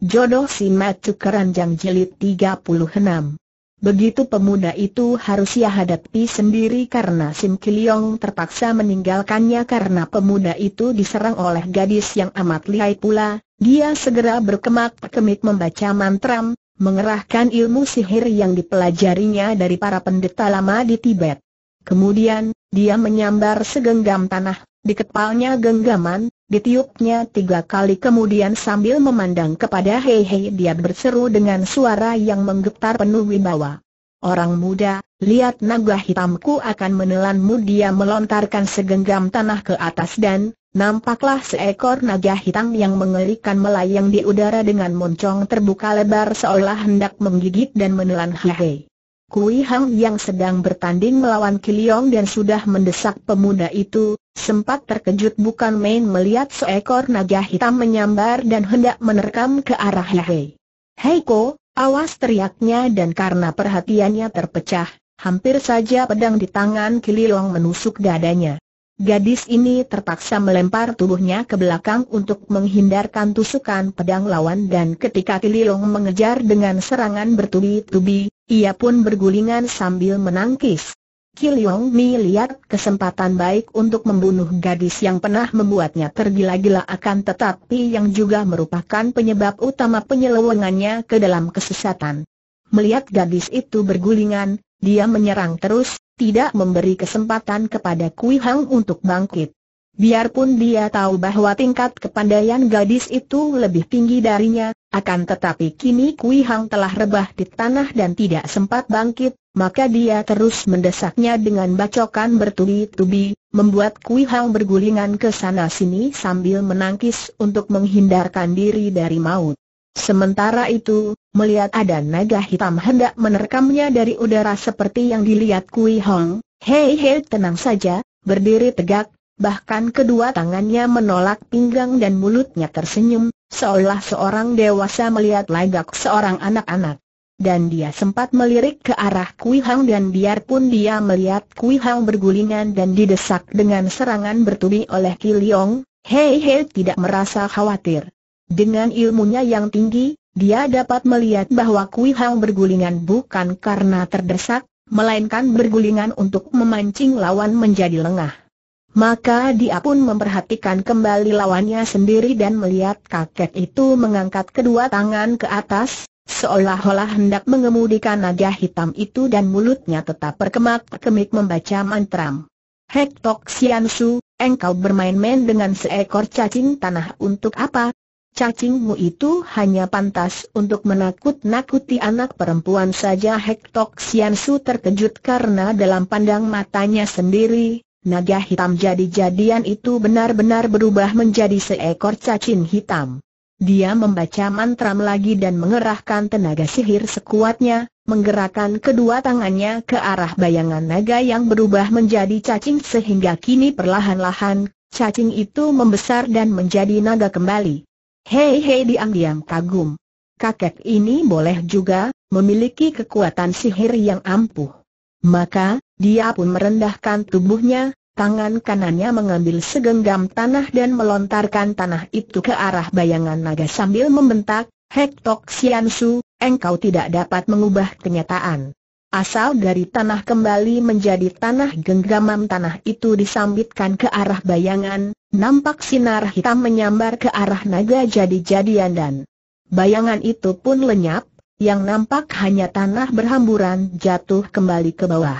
Jodoh si Matu Keranjang Jilid 36 Begitu pemuda itu harus ia hadapi sendiri karena Sim Kiliong terpaksa meninggalkannya karena pemuda itu diserang oleh gadis yang amat lihai pula, dia segera berkemak kemit membaca mantra, mengerahkan ilmu sihir yang dipelajarinya dari para pendeta lama di Tibet. Kemudian, dia menyambar segenggam tanah, di kepalnya genggaman, Ditiupnya tiga kali kemudian sambil memandang kepada Hei Hei dia berseru dengan suara yang menggetar penuh wibawa. Orang muda, lihat naga hitamku akan menelanmu dia melontarkan segenggam tanah ke atas dan, nampaklah seekor naga hitam yang mengerikan melayang di udara dengan moncong terbuka lebar seolah hendak menggigit dan menelan Hei Hei. Kui Hang yang sedang bertanding melawan Kiliong dan sudah mendesak pemuda itu, sempat terkejut bukan main melihat seekor naga hitam menyambar dan hendak menerkam ke arah Hei. Hei Ko, awas teriaknya dan karena perhatiannya terpecah, hampir saja pedang di tangan Kiliong menusuk dadanya. Gadis ini terpaksa melempar tubuhnya ke belakang untuk menghindarkan tusukan pedang lawan dan ketika Kililong mengejar dengan serangan bertubi-tubi, ia pun bergulingan sambil menangkis. Kililong lihat kesempatan baik untuk membunuh gadis yang pernah membuatnya tergila-gila akan tetapi yang juga merupakan penyebab utama penyelewengannya ke dalam kesesatan. Melihat gadis itu bergulingan, dia menyerang terus, tidak memberi kesempatan kepada Kui Hang untuk bangkit. Biarpun dia tahu bahwa tingkat kepandaian gadis itu lebih tinggi darinya, akan tetapi kini Kui Hang telah rebah di tanah dan tidak sempat bangkit, maka dia terus mendesaknya dengan bacokan bertubi-tubi, membuat Kui Hang bergulingan ke sana-sini sambil menangkis untuk menghindarkan diri dari maut. Sementara itu, melihat ada naga hitam hendak menerkamnya dari udara seperti yang dilihat Kui Hong, Hei Hei tenang saja, berdiri tegak, bahkan kedua tangannya menolak pinggang dan mulutnya tersenyum, seolah seorang dewasa melihat lagak seorang anak-anak. Dan dia sempat melirik ke arah Kui Hang dan biarpun dia melihat Kui Hang bergulingan dan didesak dengan serangan bertubi oleh Kiliong, Hei Hei tidak merasa khawatir. Dengan ilmunya yang tinggi, dia dapat melihat bahwa Kui Hang bergulingan bukan karena terdesak, melainkan bergulingan untuk memancing lawan menjadi lengah. Maka dia pun memperhatikan kembali lawannya sendiri dan melihat kakek itu mengangkat kedua tangan ke atas, seolah-olah hendak mengemudikan naga hitam itu dan mulutnya tetap berkemat-kemik membaca mantra. Hek Tok engkau bermain-main dengan seekor cacing tanah untuk apa? Cacingmu itu hanya pantas untuk menakut-nakuti anak perempuan saja Hek Tok Su terkejut karena dalam pandang matanya sendiri, naga hitam jadi-jadian itu benar-benar berubah menjadi seekor cacing hitam. Dia membaca mantra lagi dan mengerahkan tenaga sihir sekuatnya, menggerakkan kedua tangannya ke arah bayangan naga yang berubah menjadi cacing sehingga kini perlahan-lahan, cacing itu membesar dan menjadi naga kembali. Hei hei diam-diam kagum. Kakek ini boleh juga, memiliki kekuatan sihir yang ampuh. Maka, dia pun merendahkan tubuhnya, tangan kanannya mengambil segenggam tanah dan melontarkan tanah itu ke arah bayangan naga sambil membentak, Hek Tok Sian engkau tidak dapat mengubah kenyataan. Asal dari tanah kembali menjadi tanah genggaman tanah itu disambitkan ke arah bayangan, Nampak sinar hitam menyambar ke arah naga jadi-jadian dan bayangan itu pun lenyap, yang nampak hanya tanah berhamburan jatuh kembali ke bawah.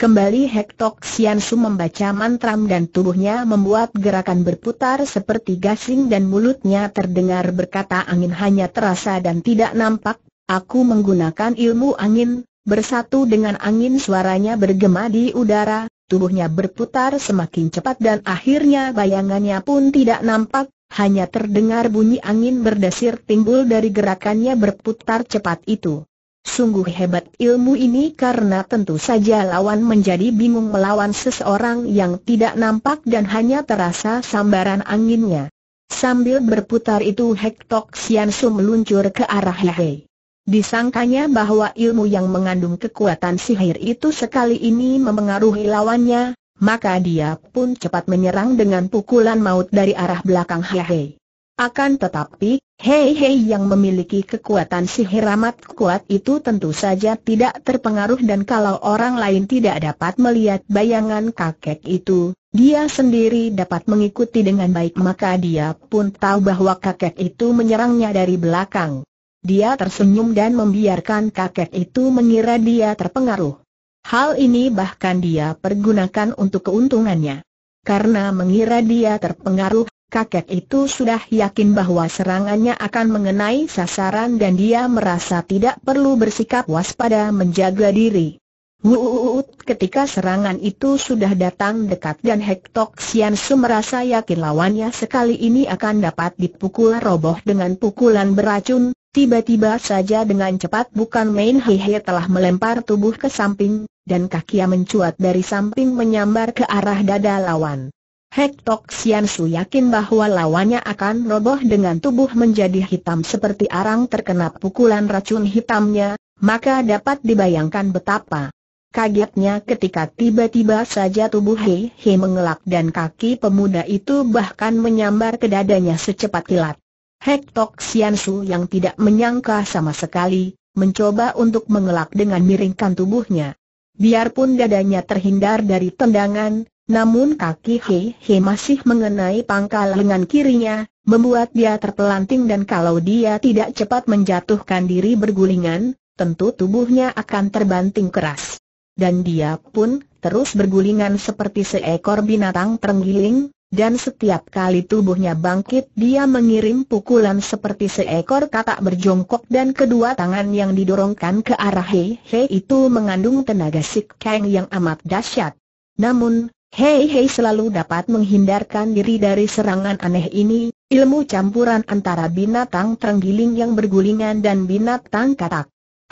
Kembali Hektok Siansu membaca mantra dan tubuhnya membuat gerakan berputar seperti gasing dan mulutnya terdengar berkata angin hanya terasa dan tidak nampak, aku menggunakan ilmu angin, bersatu dengan angin suaranya bergema di udara, tubuhnya berputar semakin cepat dan akhirnya bayangannya pun tidak nampak, hanya terdengar bunyi angin berdesir timbul dari gerakannya berputar cepat itu. Sungguh hebat ilmu ini karena tentu saja lawan menjadi bingung melawan seseorang yang tidak nampak dan hanya terasa sambaran anginnya. Sambil berputar itu Hektok Su meluncur ke arah Hehe. Disangkanya bahwa ilmu yang mengandung kekuatan sihir itu sekali ini memengaruhi lawannya, maka dia pun cepat menyerang dengan pukulan maut dari arah belakang Hei. Akan tetapi, Hei Hei yang memiliki kekuatan sihir amat kuat itu tentu saja tidak terpengaruh dan kalau orang lain tidak dapat melihat bayangan kakek itu, dia sendiri dapat mengikuti dengan baik maka dia pun tahu bahwa kakek itu menyerangnya dari belakang. Dia tersenyum dan membiarkan kakek itu mengira dia terpengaruh. Hal ini bahkan dia pergunakan untuk keuntungannya. Karena mengira dia terpengaruh, kakek itu sudah yakin bahwa serangannya akan mengenai sasaran dan dia merasa tidak perlu bersikap waspada menjaga diri. Wuuut ketika serangan itu sudah datang dekat dan Hektok Sian Su merasa yakin lawannya sekali ini akan dapat dipukul roboh dengan pukulan beracun, Tiba-tiba saja dengan cepat bukan main Hehe telah melempar tubuh ke samping, dan kaki yang mencuat dari samping menyambar ke arah dada lawan. Hek Tok Su yakin bahwa lawannya akan roboh dengan tubuh menjadi hitam seperti arang terkena pukulan racun hitamnya, maka dapat dibayangkan betapa kagetnya ketika tiba-tiba saja tubuh Hei Hei mengelap dan kaki pemuda itu bahkan menyambar ke dadanya secepat kilat. Hek Tok Sian yang tidak menyangka sama sekali, mencoba untuk mengelak dengan miringkan tubuhnya. Biarpun dadanya terhindar dari tendangan, namun kaki He He masih mengenai pangkal lengan kirinya, membuat dia terpelanting dan kalau dia tidak cepat menjatuhkan diri bergulingan, tentu tubuhnya akan terbanting keras. Dan dia pun terus bergulingan seperti seekor binatang terenggiling, dan setiap kali tubuhnya bangkit dia mengirim pukulan seperti seekor katak berjongkok dan kedua tangan yang didorongkan ke arah Hei Hei itu mengandung tenaga Sik Kang yang amat dahsyat. Namun, Hei Hei selalu dapat menghindarkan diri dari serangan aneh ini, ilmu campuran antara binatang terenggiling yang bergulingan dan binatang katak.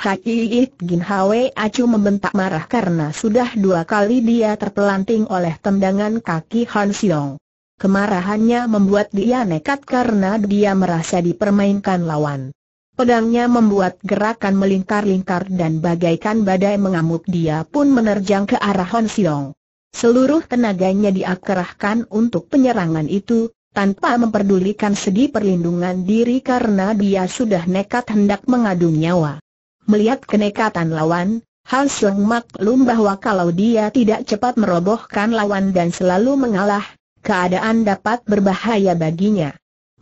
Iit Gin Hwe Acu membentak marah karena sudah dua kali dia terpelanting oleh tendangan kaki Han Siong. Kemarahannya membuat dia nekat karena dia merasa dipermainkan lawan. Pedangnya membuat gerakan melingkar-lingkar dan bagaikan badai mengamuk dia pun menerjang ke arah Hon Siong. Seluruh tenaganya diakerahkan untuk penyerangan itu, tanpa memperdulikan segi perlindungan diri karena dia sudah nekat hendak mengadu nyawa. Melihat kenekatan lawan, Han Siong maklum bahwa kalau dia tidak cepat merobohkan lawan dan selalu mengalah, keadaan dapat berbahaya baginya.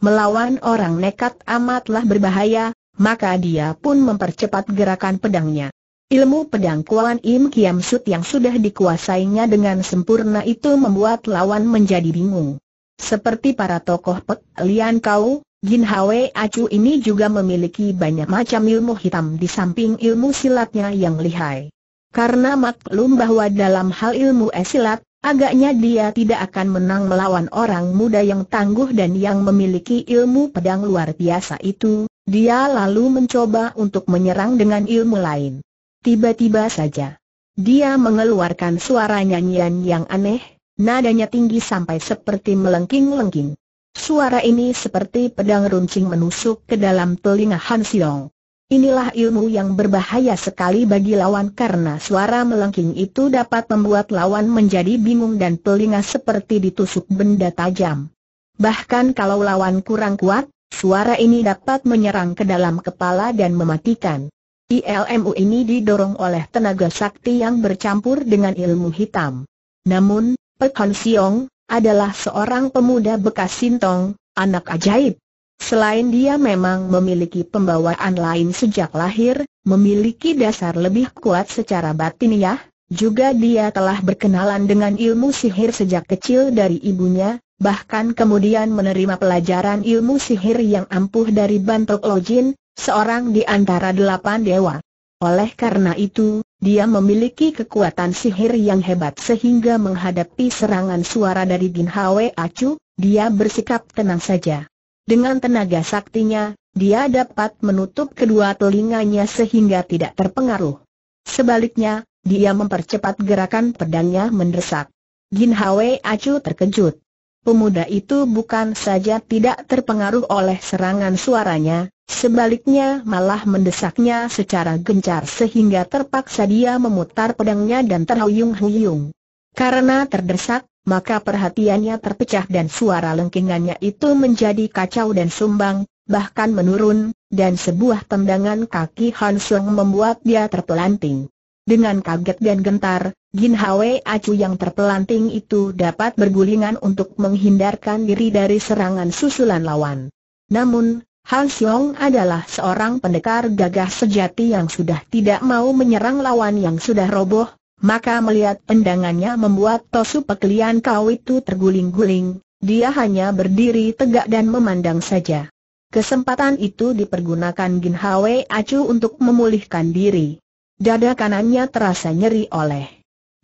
Melawan orang nekat amatlah berbahaya, maka dia pun mempercepat gerakan pedangnya. Ilmu pedang Kuan Im Kiam Sut yang sudah dikuasainya dengan sempurna itu membuat lawan menjadi bingung. Seperti para tokoh Pek Lian Kau, Jin Hwe Acu ini juga memiliki banyak macam ilmu hitam di samping ilmu silatnya yang lihai. Karena maklum bahwa dalam hal ilmu esilat, Agaknya dia tidak akan menang melawan orang muda yang tangguh dan yang memiliki ilmu pedang luar biasa itu, dia lalu mencoba untuk menyerang dengan ilmu lain. Tiba-tiba saja, dia mengeluarkan suara nyanyian yang aneh, nadanya tinggi sampai seperti melengking-lengking. Suara ini seperti pedang runcing menusuk ke dalam telinga Han Siong. Inilah ilmu yang berbahaya sekali bagi lawan karena suara melengking itu dapat membuat lawan menjadi bingung dan telinga seperti ditusuk benda tajam. Bahkan kalau lawan kurang kuat, suara ini dapat menyerang ke dalam kepala dan mematikan. ILMU ini didorong oleh tenaga sakti yang bercampur dengan ilmu hitam. Namun, Pekon Siong adalah seorang pemuda bekas Sintong, anak ajaib. Selain dia memang memiliki pembawaan lain sejak lahir, memiliki dasar lebih kuat secara batiniah, juga dia telah berkenalan dengan ilmu sihir sejak kecil dari ibunya, bahkan kemudian menerima pelajaran ilmu sihir yang ampuh dari Bantok Lojin, seorang di antara delapan dewa. Oleh karena itu, dia memiliki kekuatan sihir yang hebat sehingga menghadapi serangan suara dari Bin Hwe Acu, dia bersikap tenang saja. Dengan tenaga saktinya, dia dapat menutup kedua telinganya sehingga tidak terpengaruh. Sebaliknya, dia mempercepat gerakan pedangnya mendesak. Jin Hwe Acu terkejut. Pemuda itu bukan saja tidak terpengaruh oleh serangan suaranya, sebaliknya malah mendesaknya secara gencar sehingga terpaksa dia memutar pedangnya dan terhuyung-huyung. Karena terdesak, maka perhatiannya terpecah dan suara lengkingannya itu menjadi kacau dan sumbang, bahkan menurun, dan sebuah tendangan kaki Han Sung membuat dia terpelanting. Dengan kaget dan gentar, Jin Hwe Acu yang terpelanting itu dapat bergulingan untuk menghindarkan diri dari serangan susulan lawan. Namun, Han Xiong adalah seorang pendekar gagah sejati yang sudah tidak mau menyerang lawan yang sudah roboh, maka melihat pendangannya membuat Tosu Pekelian kau itu terguling-guling, dia hanya berdiri tegak dan memandang saja. Kesempatan itu dipergunakan Gin Hwe Acu untuk memulihkan diri. Dada kanannya terasa nyeri oleh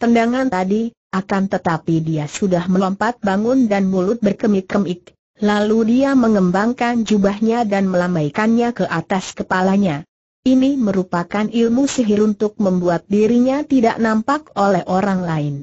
tendangan tadi, akan tetapi dia sudah melompat bangun dan mulut berkemik-kemik. Lalu dia mengembangkan jubahnya dan melambaikannya ke atas kepalanya. Ini merupakan ilmu sihir untuk membuat dirinya tidak nampak oleh orang lain.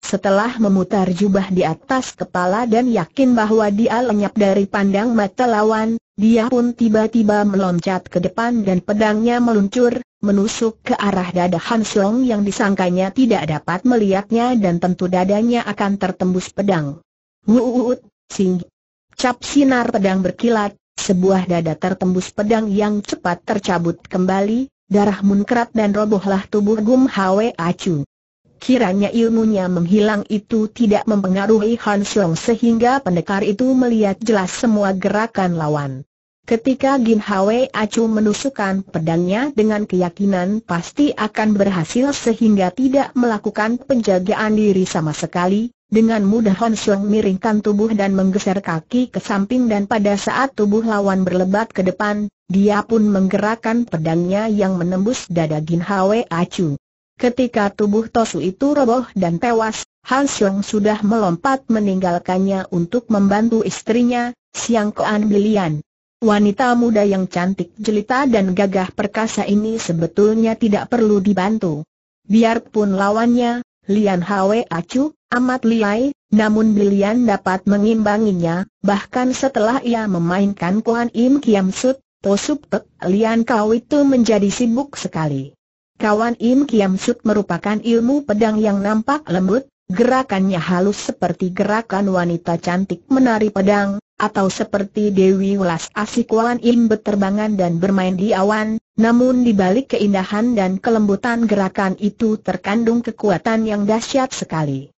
Setelah memutar jubah di atas kepala dan yakin bahwa dia lenyap dari pandang mata lawan, dia pun tiba-tiba meloncat ke depan dan pedangnya meluncur, menusuk ke arah dada Han yang disangkanya tidak dapat melihatnya dan tentu dadanya akan tertembus pedang. Wuut, sing. Cap sinar pedang berkilat, sebuah dada tertembus pedang yang cepat tercabut kembali, darah munkrat dan robohlah tubuh Gum Hwe Acu. Kiranya ilmunya menghilang itu tidak mempengaruhi Han Xiong sehingga pendekar itu melihat jelas semua gerakan lawan. Ketika Gim Hwe Acu menusukkan pedangnya dengan keyakinan pasti akan berhasil sehingga tidak melakukan penjagaan diri sama sekali, dengan mudah Hon Siong miringkan tubuh dan menggeser kaki ke samping dan pada saat tubuh lawan berlebat ke depan, dia pun menggerakkan pedangnya yang menembus dada Gin Hwe Acu. Ketika tubuh Tosu itu roboh dan tewas, Han Siong sudah melompat meninggalkannya untuk membantu istrinya, Siang Koan Bilian. Wanita muda yang cantik jelita dan gagah perkasa ini sebetulnya tidak perlu dibantu. Biarpun lawannya, Lian Hwe Acu, amat liai, namun Bilian dapat mengimbanginya, bahkan setelah ia memainkan Kuan Im Kiam Sut, Tosup Tek Lian Kau itu menjadi sibuk sekali. Kawan Im Kiam Sut merupakan ilmu pedang yang nampak lembut, gerakannya halus seperti gerakan wanita cantik menari pedang, atau seperti Dewi Welas Asik Kuan Im berterbangan dan bermain di awan, namun di balik keindahan dan kelembutan gerakan itu terkandung kekuatan yang dahsyat sekali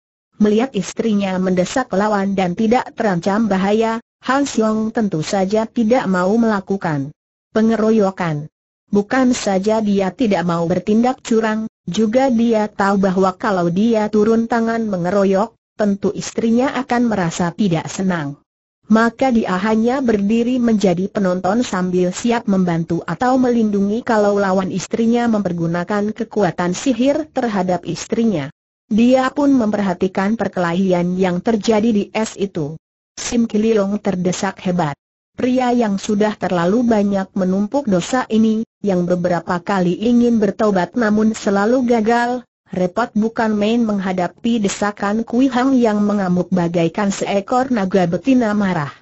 melihat istrinya mendesak lawan dan tidak terancam bahaya, Han Yong tentu saja tidak mau melakukan pengeroyokan. Bukan saja dia tidak mau bertindak curang, juga dia tahu bahwa kalau dia turun tangan mengeroyok, tentu istrinya akan merasa tidak senang. Maka dia hanya berdiri menjadi penonton sambil siap membantu atau melindungi kalau lawan istrinya mempergunakan kekuatan sihir terhadap istrinya. Dia pun memperhatikan perkelahian yang terjadi di es itu. Sim Kililong terdesak hebat. Pria yang sudah terlalu banyak menumpuk dosa ini, yang beberapa kali ingin bertobat namun selalu gagal, repot bukan main menghadapi desakan Kui Hang yang mengamuk bagaikan seekor naga betina marah.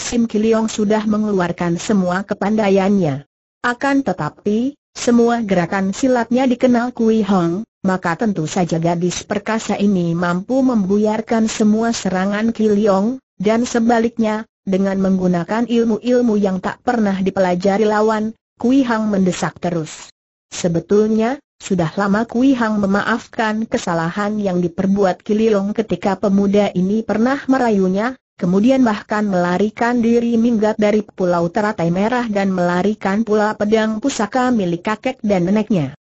Sim Kiliong sudah mengeluarkan semua kepandaiannya. Akan tetapi, semua gerakan silatnya dikenal Kui Hong, maka tentu saja gadis perkasa ini mampu membuyarkan semua serangan Kiliong, dan sebaliknya, dengan menggunakan ilmu-ilmu yang tak pernah dipelajari lawan, Kui Hang mendesak terus. Sebetulnya, sudah lama Kui Hang memaafkan kesalahan yang diperbuat Kiliong ketika pemuda ini pernah merayunya, kemudian bahkan melarikan diri minggat dari pulau teratai merah dan melarikan pula pedang pusaka milik kakek dan neneknya.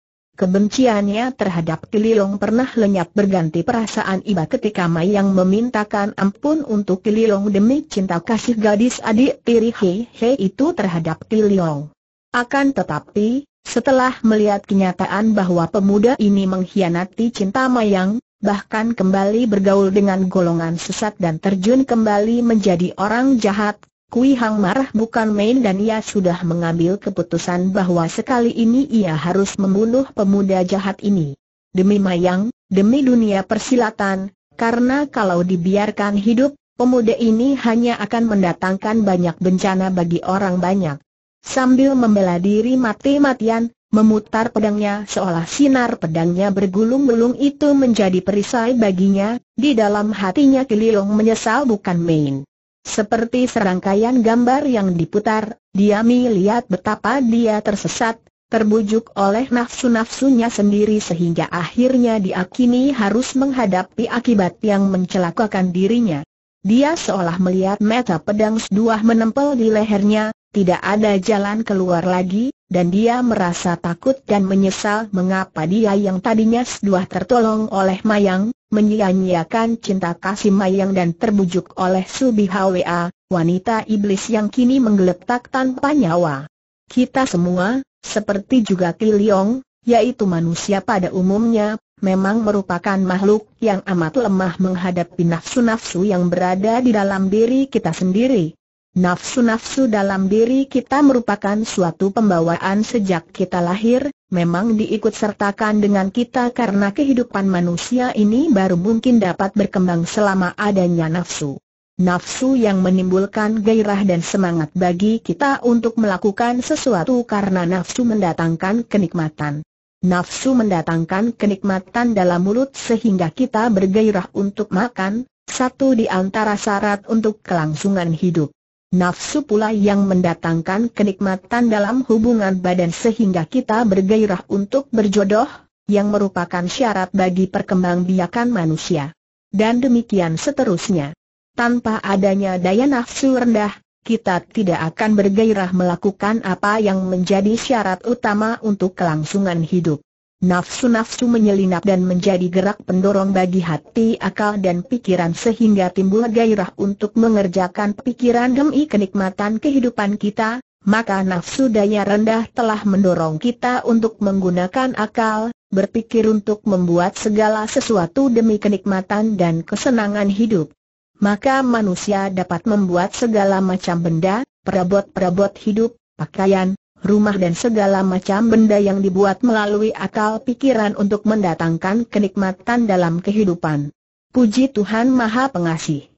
Kebenciannya terhadap Kililong pernah lenyap berganti perasaan iba ketika Mai yang memintakan ampun untuk Kililong demi cinta kasih gadis adik tiri He Hei itu terhadap Kililong. Akan tetapi, setelah melihat kenyataan bahwa pemuda ini mengkhianati cinta yang bahkan kembali bergaul dengan golongan sesat dan terjun kembali menjadi orang jahat, Kui Hang marah bukan main dan ia sudah mengambil keputusan bahwa sekali ini ia harus membunuh pemuda jahat ini. Demi Mayang, demi dunia persilatan, karena kalau dibiarkan hidup, pemuda ini hanya akan mendatangkan banyak bencana bagi orang banyak. Sambil membela diri mati-matian, memutar pedangnya seolah sinar pedangnya bergulung-gulung itu menjadi perisai baginya, di dalam hatinya Kiliong menyesal bukan main. Seperti serangkaian gambar yang diputar, dia melihat betapa dia tersesat, terbujuk oleh nafsu-nafsunya sendiri sehingga akhirnya dia kini harus menghadapi akibat yang mencelakakan dirinya. Dia seolah melihat meta pedang seduah menempel di lehernya, tidak ada jalan keluar lagi, dan dia merasa takut dan menyesal mengapa dia yang tadinya sudah tertolong oleh Mayang, menyia-nyiakan cinta kasih Mayang dan terbujuk oleh Subi Hwa, wanita iblis yang kini menggeletak tanpa nyawa. Kita semua, seperti juga Kiliong, yaitu manusia pada umumnya, memang merupakan makhluk yang amat lemah menghadapi nafsu-nafsu yang berada di dalam diri kita sendiri. Nafsu-nafsu dalam diri kita merupakan suatu pembawaan sejak kita lahir, memang diikut sertakan dengan kita karena kehidupan manusia ini baru mungkin dapat berkembang selama adanya nafsu. Nafsu yang menimbulkan gairah dan semangat bagi kita untuk melakukan sesuatu karena nafsu mendatangkan kenikmatan. Nafsu mendatangkan kenikmatan dalam mulut sehingga kita bergairah untuk makan, satu di antara syarat untuk kelangsungan hidup. Nafsu pula yang mendatangkan kenikmatan dalam hubungan badan sehingga kita bergairah untuk berjodoh, yang merupakan syarat bagi perkembangbiakan manusia. Dan demikian seterusnya. Tanpa adanya daya nafsu rendah, kita tidak akan bergairah melakukan apa yang menjadi syarat utama untuk kelangsungan hidup. Nafsu-nafsu menyelinap dan menjadi gerak pendorong bagi hati, akal dan pikiran sehingga timbul gairah untuk mengerjakan pikiran demi kenikmatan kehidupan kita, maka nafsu daya rendah telah mendorong kita untuk menggunakan akal, berpikir untuk membuat segala sesuatu demi kenikmatan dan kesenangan hidup. Maka manusia dapat membuat segala macam benda, perabot-perabot hidup, pakaian, rumah dan segala macam benda yang dibuat melalui akal pikiran untuk mendatangkan kenikmatan dalam kehidupan. Puji Tuhan Maha Pengasih.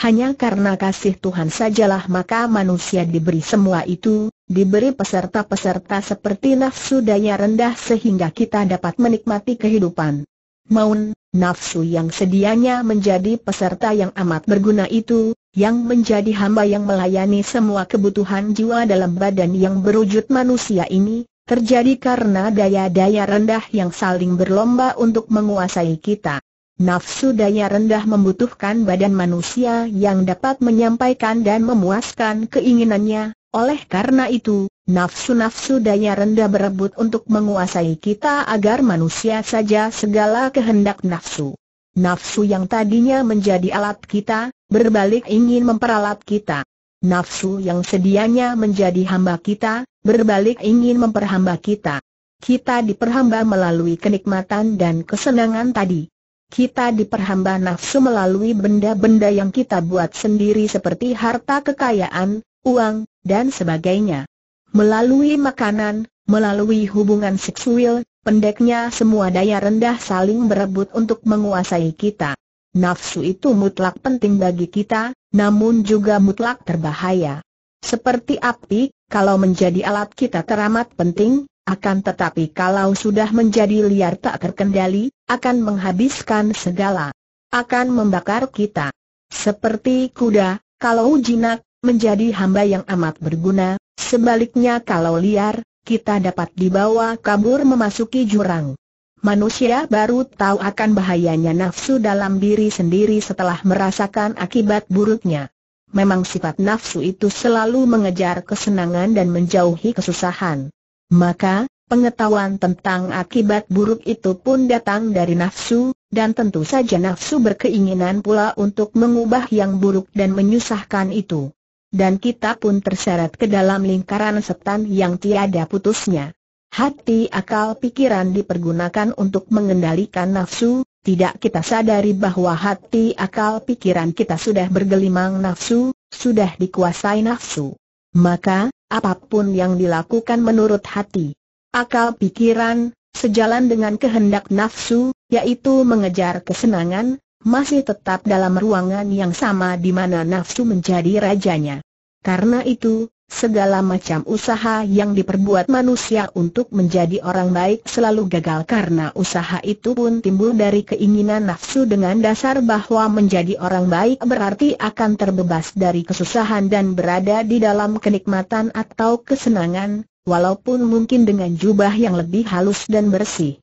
Hanya karena kasih Tuhan sajalah maka manusia diberi semua itu, diberi peserta-peserta seperti nafsu daya rendah sehingga kita dapat menikmati kehidupan. Maun, nafsu yang sedianya menjadi peserta yang amat berguna itu, yang menjadi hamba yang melayani semua kebutuhan jiwa dalam badan yang berwujud manusia ini, terjadi karena daya-daya rendah yang saling berlomba untuk menguasai kita. Nafsu daya rendah membutuhkan badan manusia yang dapat menyampaikan dan memuaskan keinginannya, oleh karena itu, nafsu-nafsu daya rendah berebut untuk menguasai kita agar manusia saja segala kehendak nafsu. Nafsu yang tadinya menjadi alat kita, berbalik ingin memperalat kita. Nafsu yang sedianya menjadi hamba kita, berbalik ingin memperhamba kita. Kita diperhamba melalui kenikmatan dan kesenangan tadi. Kita diperhamba nafsu melalui benda-benda yang kita buat sendiri seperti harta kekayaan, uang, dan sebagainya. Melalui makanan, melalui hubungan seksual, pendeknya semua daya rendah saling berebut untuk menguasai kita nafsu itu mutlak penting bagi kita, namun juga mutlak terbahaya. Seperti api, kalau menjadi alat kita teramat penting, akan tetapi kalau sudah menjadi liar tak terkendali, akan menghabiskan segala. Akan membakar kita. Seperti kuda, kalau jinak, menjadi hamba yang amat berguna, sebaliknya kalau liar, kita dapat dibawa kabur memasuki jurang. Manusia baru tahu akan bahayanya nafsu dalam diri sendiri setelah merasakan akibat buruknya. Memang sifat nafsu itu selalu mengejar kesenangan dan menjauhi kesusahan. Maka, pengetahuan tentang akibat buruk itu pun datang dari nafsu, dan tentu saja nafsu berkeinginan pula untuk mengubah yang buruk dan menyusahkan itu. Dan kita pun terseret ke dalam lingkaran setan yang tiada putusnya. Hati akal pikiran dipergunakan untuk mengendalikan nafsu, tidak kita sadari bahwa hati akal pikiran kita sudah bergelimang nafsu, sudah dikuasai nafsu. Maka, apapun yang dilakukan menurut hati, akal pikiran, sejalan dengan kehendak nafsu, yaitu mengejar kesenangan, masih tetap dalam ruangan yang sama di mana nafsu menjadi rajanya. Karena itu, Segala macam usaha yang diperbuat manusia untuk menjadi orang baik selalu gagal karena usaha itu pun timbul dari keinginan nafsu dengan dasar bahwa menjadi orang baik berarti akan terbebas dari kesusahan dan berada di dalam kenikmatan atau kesenangan, walaupun mungkin dengan jubah yang lebih halus dan bersih.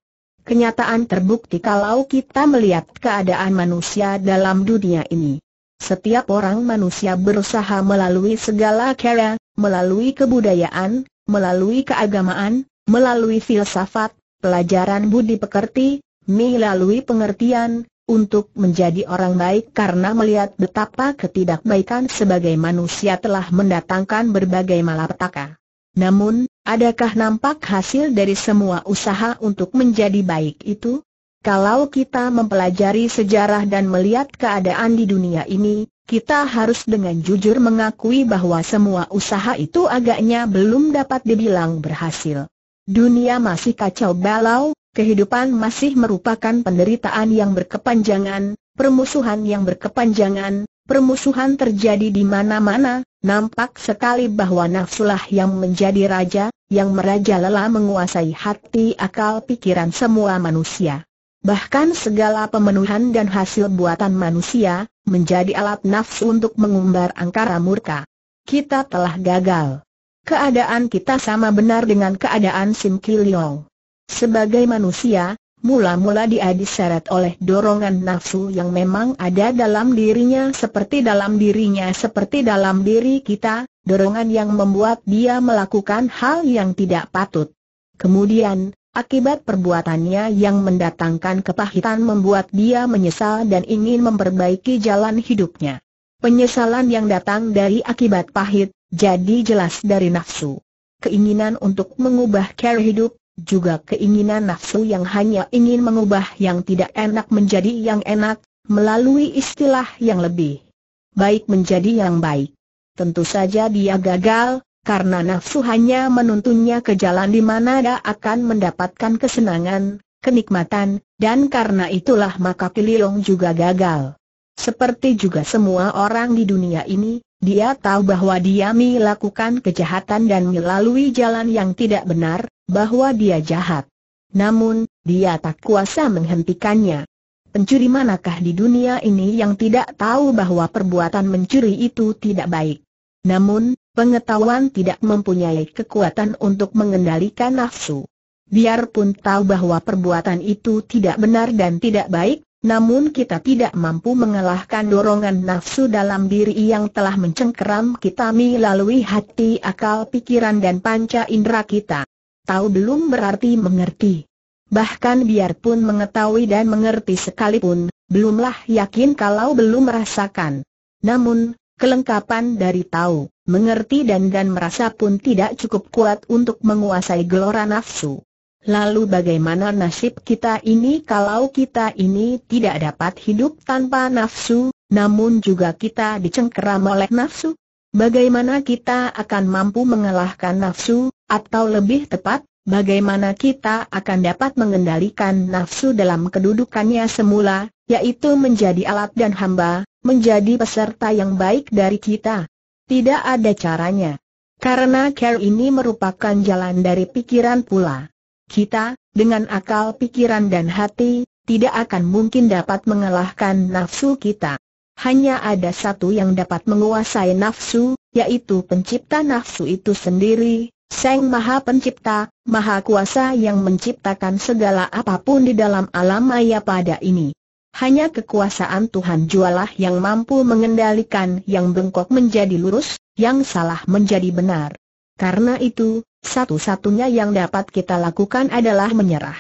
Kenyataan terbukti kalau kita melihat keadaan manusia dalam dunia ini. Setiap orang manusia berusaha melalui segala cara, melalui kebudayaan, melalui keagamaan, melalui filsafat, pelajaran budi pekerti, melalui pengertian, untuk menjadi orang baik karena melihat betapa ketidakbaikan sebagai manusia telah mendatangkan berbagai malapetaka. Namun, adakah nampak hasil dari semua usaha untuk menjadi baik itu? Kalau kita mempelajari sejarah dan melihat keadaan di dunia ini, kita harus dengan jujur mengakui bahwa semua usaha itu agaknya belum dapat dibilang berhasil. Dunia masih kacau balau, kehidupan masih merupakan penderitaan yang berkepanjangan, permusuhan yang berkepanjangan, permusuhan terjadi di mana-mana, nampak sekali bahwa nafsulah yang menjadi raja, yang merajalela menguasai hati akal pikiran semua manusia. Bahkan segala pemenuhan dan hasil buatan manusia, menjadi alat nafsu untuk mengumbar angkara murka. Kita telah gagal. Keadaan kita sama benar dengan keadaan Sim Kiliong. Sebagai manusia, mula-mula dia diseret oleh dorongan nafsu yang memang ada dalam dirinya seperti dalam dirinya seperti dalam diri kita, dorongan yang membuat dia melakukan hal yang tidak patut. Kemudian, Akibat perbuatannya yang mendatangkan kepahitan membuat dia menyesal dan ingin memperbaiki jalan hidupnya. Penyesalan yang datang dari akibat pahit, jadi jelas dari nafsu. Keinginan untuk mengubah cara hidup, juga keinginan nafsu yang hanya ingin mengubah yang tidak enak menjadi yang enak, melalui istilah yang lebih baik menjadi yang baik. Tentu saja dia gagal, karena nafsu hanya menuntunnya ke jalan di mana dia akan mendapatkan kesenangan, kenikmatan, dan karena itulah maka Piliong juga gagal. Seperti juga semua orang di dunia ini, dia tahu bahwa dia melakukan kejahatan dan melalui jalan yang tidak benar, bahwa dia jahat. Namun, dia tak kuasa menghentikannya. Pencuri manakah di dunia ini yang tidak tahu bahwa perbuatan mencuri itu tidak baik? Namun, pengetahuan tidak mempunyai kekuatan untuk mengendalikan nafsu. Biarpun tahu bahwa perbuatan itu tidak benar dan tidak baik, namun kita tidak mampu mengalahkan dorongan nafsu dalam diri yang telah mencengkeram kita melalui hati, akal, pikiran dan panca indera kita. Tahu belum berarti mengerti. Bahkan biarpun mengetahui dan mengerti sekalipun, belumlah yakin kalau belum merasakan. Namun, kelengkapan dari tahu mengerti dan dan merasa pun tidak cukup kuat untuk menguasai gelora nafsu. Lalu bagaimana nasib kita ini kalau kita ini tidak dapat hidup tanpa nafsu, namun juga kita dicengkeram oleh nafsu? Bagaimana kita akan mampu mengalahkan nafsu, atau lebih tepat, bagaimana kita akan dapat mengendalikan nafsu dalam kedudukannya semula, yaitu menjadi alat dan hamba, menjadi peserta yang baik dari kita? Tidak ada caranya. Karena care ini merupakan jalan dari pikiran pula. Kita, dengan akal pikiran dan hati, tidak akan mungkin dapat mengalahkan nafsu kita. Hanya ada satu yang dapat menguasai nafsu, yaitu pencipta nafsu itu sendiri, Sang Maha Pencipta, Maha Kuasa yang menciptakan segala apapun di dalam alam maya pada ini hanya kekuasaan Tuhan jualah yang mampu mengendalikan yang bengkok menjadi lurus, yang salah menjadi benar. Karena itu, satu-satunya yang dapat kita lakukan adalah menyerah.